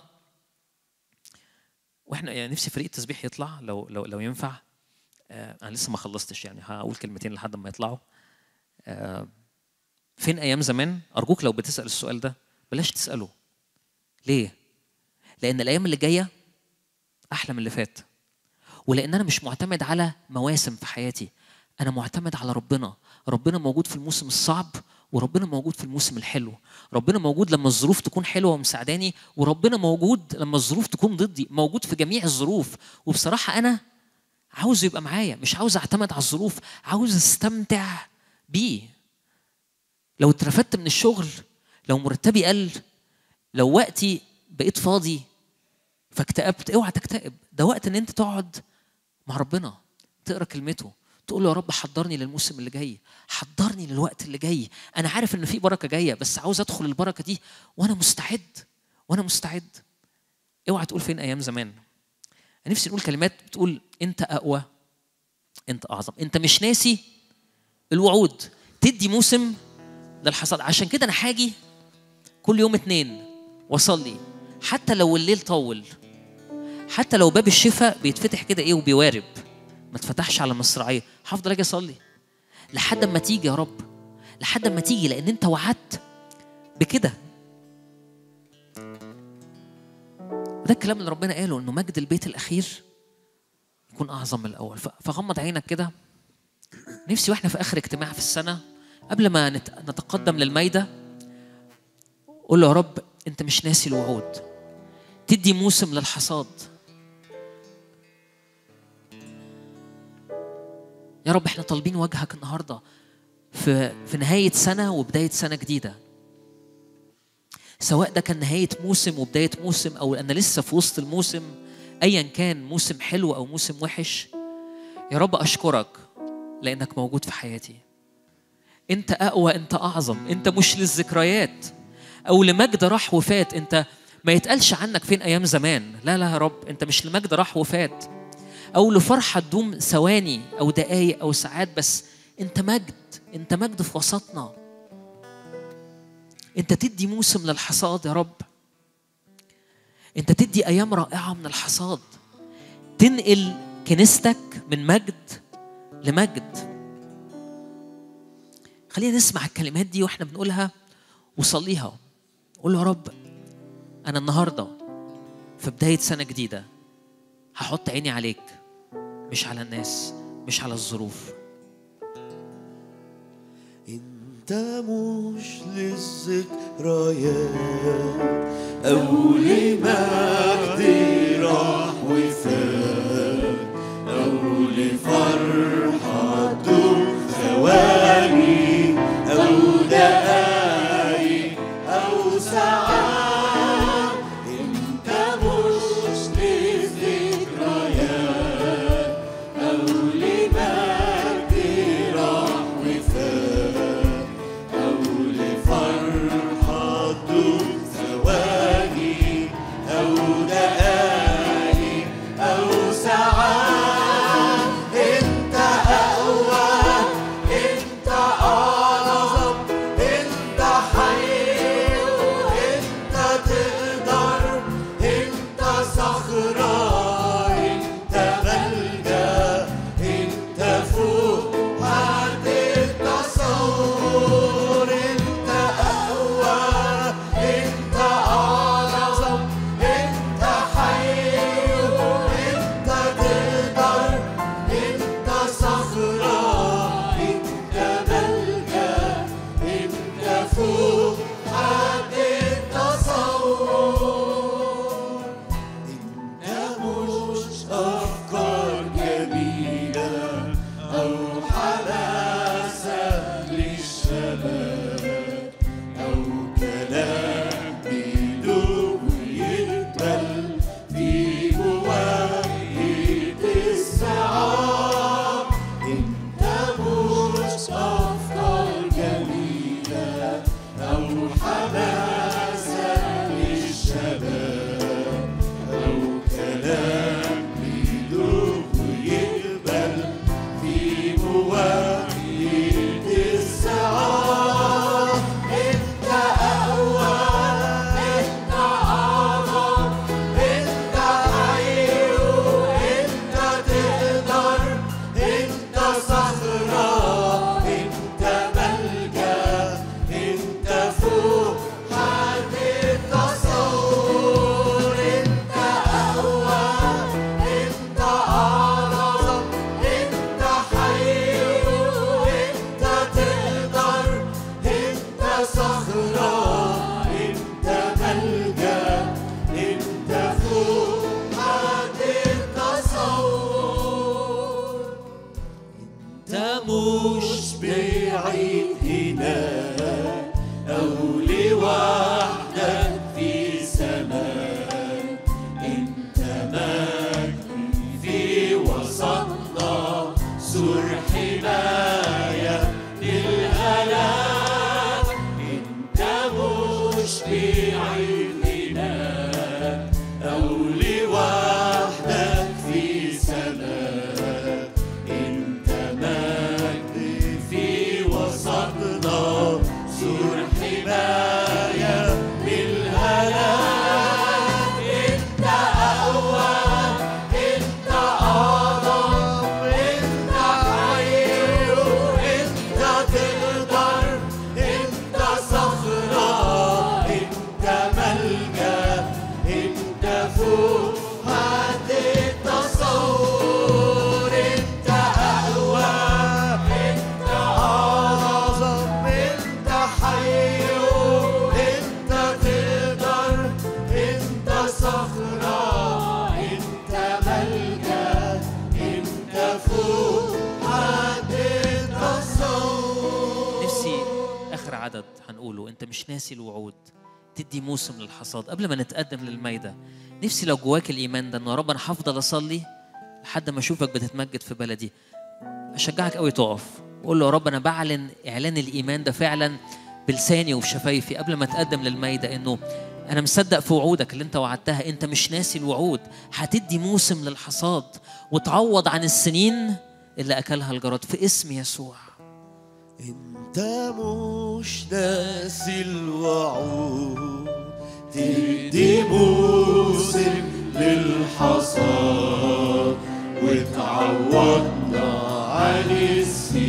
واحنا يعني نفسي فريق التسبيح يطلع لو لو لو ينفع آه، انا لسه ما خلصتش يعني هقول كلمتين لحد ما يطلعوا آه، فين ايام زمان ارجوك لو بتسال السؤال ده بلاش تساله ليه لان الايام اللي جايه احلى من اللي فات ولان انا مش معتمد على مواسم في حياتي انا معتمد على ربنا ربنا موجود في الموسم الصعب وربنا موجود في الموسم الحلو ربنا موجود لما الظروف تكون حلوه ومساعداني وربنا موجود لما الظروف تكون ضدي موجود في جميع الظروف وبصراحه انا عاوز يبقى معايا مش عاوز اعتمد على الظروف عاوز استمتع بيه لو اترفدت من الشغل لو مرتبي قل لو وقتي بقيت فاضي فاكتئبت اوعى تكتئب ده وقت ان انت تقعد مع ربنا تقرا كلمته تقول له يا رب حضرني للموسم اللي جاي حضرني للوقت اللي جاي انا عارف ان في بركه جايه بس عاوز ادخل البركه دي وانا مستعد وانا مستعد اوعى تقول فين ايام زمان انا نفسي نقول كلمات بتقول انت اقوى انت اعظم انت مش ناسي الوعود تدي موسم للحصاد عشان كده انا حاجي كل يوم اتنين واصلي حتى لو الليل طول حتى لو باب الشفاء بيتفتح كده ايه وبيوارب ما تفتحش على المصراعيه هفضل اجي اصلي لحد اما تيجي يا رب لحد اما تيجي لان انت وعدت بكده ده الكلام اللي ربنا قاله انه مجد البيت الاخير يكون اعظم من الاول فغمض عينك كده نفسي واحنا في اخر اجتماع في السنه قبل ما نتقدم للمايده قول له يا رب انت مش ناسي الوعود تدي موسم للحصاد يا رب احنا طالبين وجهك النهارده في في نهايه سنه وبدايه سنه جديده سواء ده كان نهايه موسم وبدايه موسم او انا لسه في وسط الموسم ايا كان موسم حلو او موسم وحش يا رب اشكرك لانك موجود في حياتي انت اقوى انت اعظم انت مش للذكريات او لمجد راح وفات انت ما يتقالش عنك فين ايام زمان لا لا يا رب انت مش لمجد راح وفات أو لفرحة تدوم ثواني أو دقايق أو ساعات بس أنت مجد أنت مجد في وسطنا أنت تدي موسم للحصاد يا رب أنت تدي أيام رائعة من الحصاد تنقل كنيستك من مجد لمجد خلينا نسمع الكلمات دي واحنا بنقولها وصليها قول يا رب أنا النهارده في بداية سنة جديدة هحط عيني عليك مش على الناس مش على الظروف انت مش للذكريات او لمجد راح وفات او لفرحه دون ثواب تدي موسم للحصاد قبل ما نتقدم للميدة نفسي لو جواك الإيمان ده إنه يا رب أنا هفضل أصلي لحد ما أشوفك بتتمجد في بلدي أشجعك قوي تقف وقول له يا رب أنا بعلن إعلان الإيمان ده فعلا بلساني وبشفايفي قبل ما أتقدم للميدة إنه أنا مصدق في وعودك اللي أنت وعدتها أنت مش ناسي الوعود هتدي موسم للحصاد وتعوض عن السنين اللي أكلها الجراد في اسم يسوع انت مش ناسي الوعود تدي موسم للحصاد وتعودنا عن السير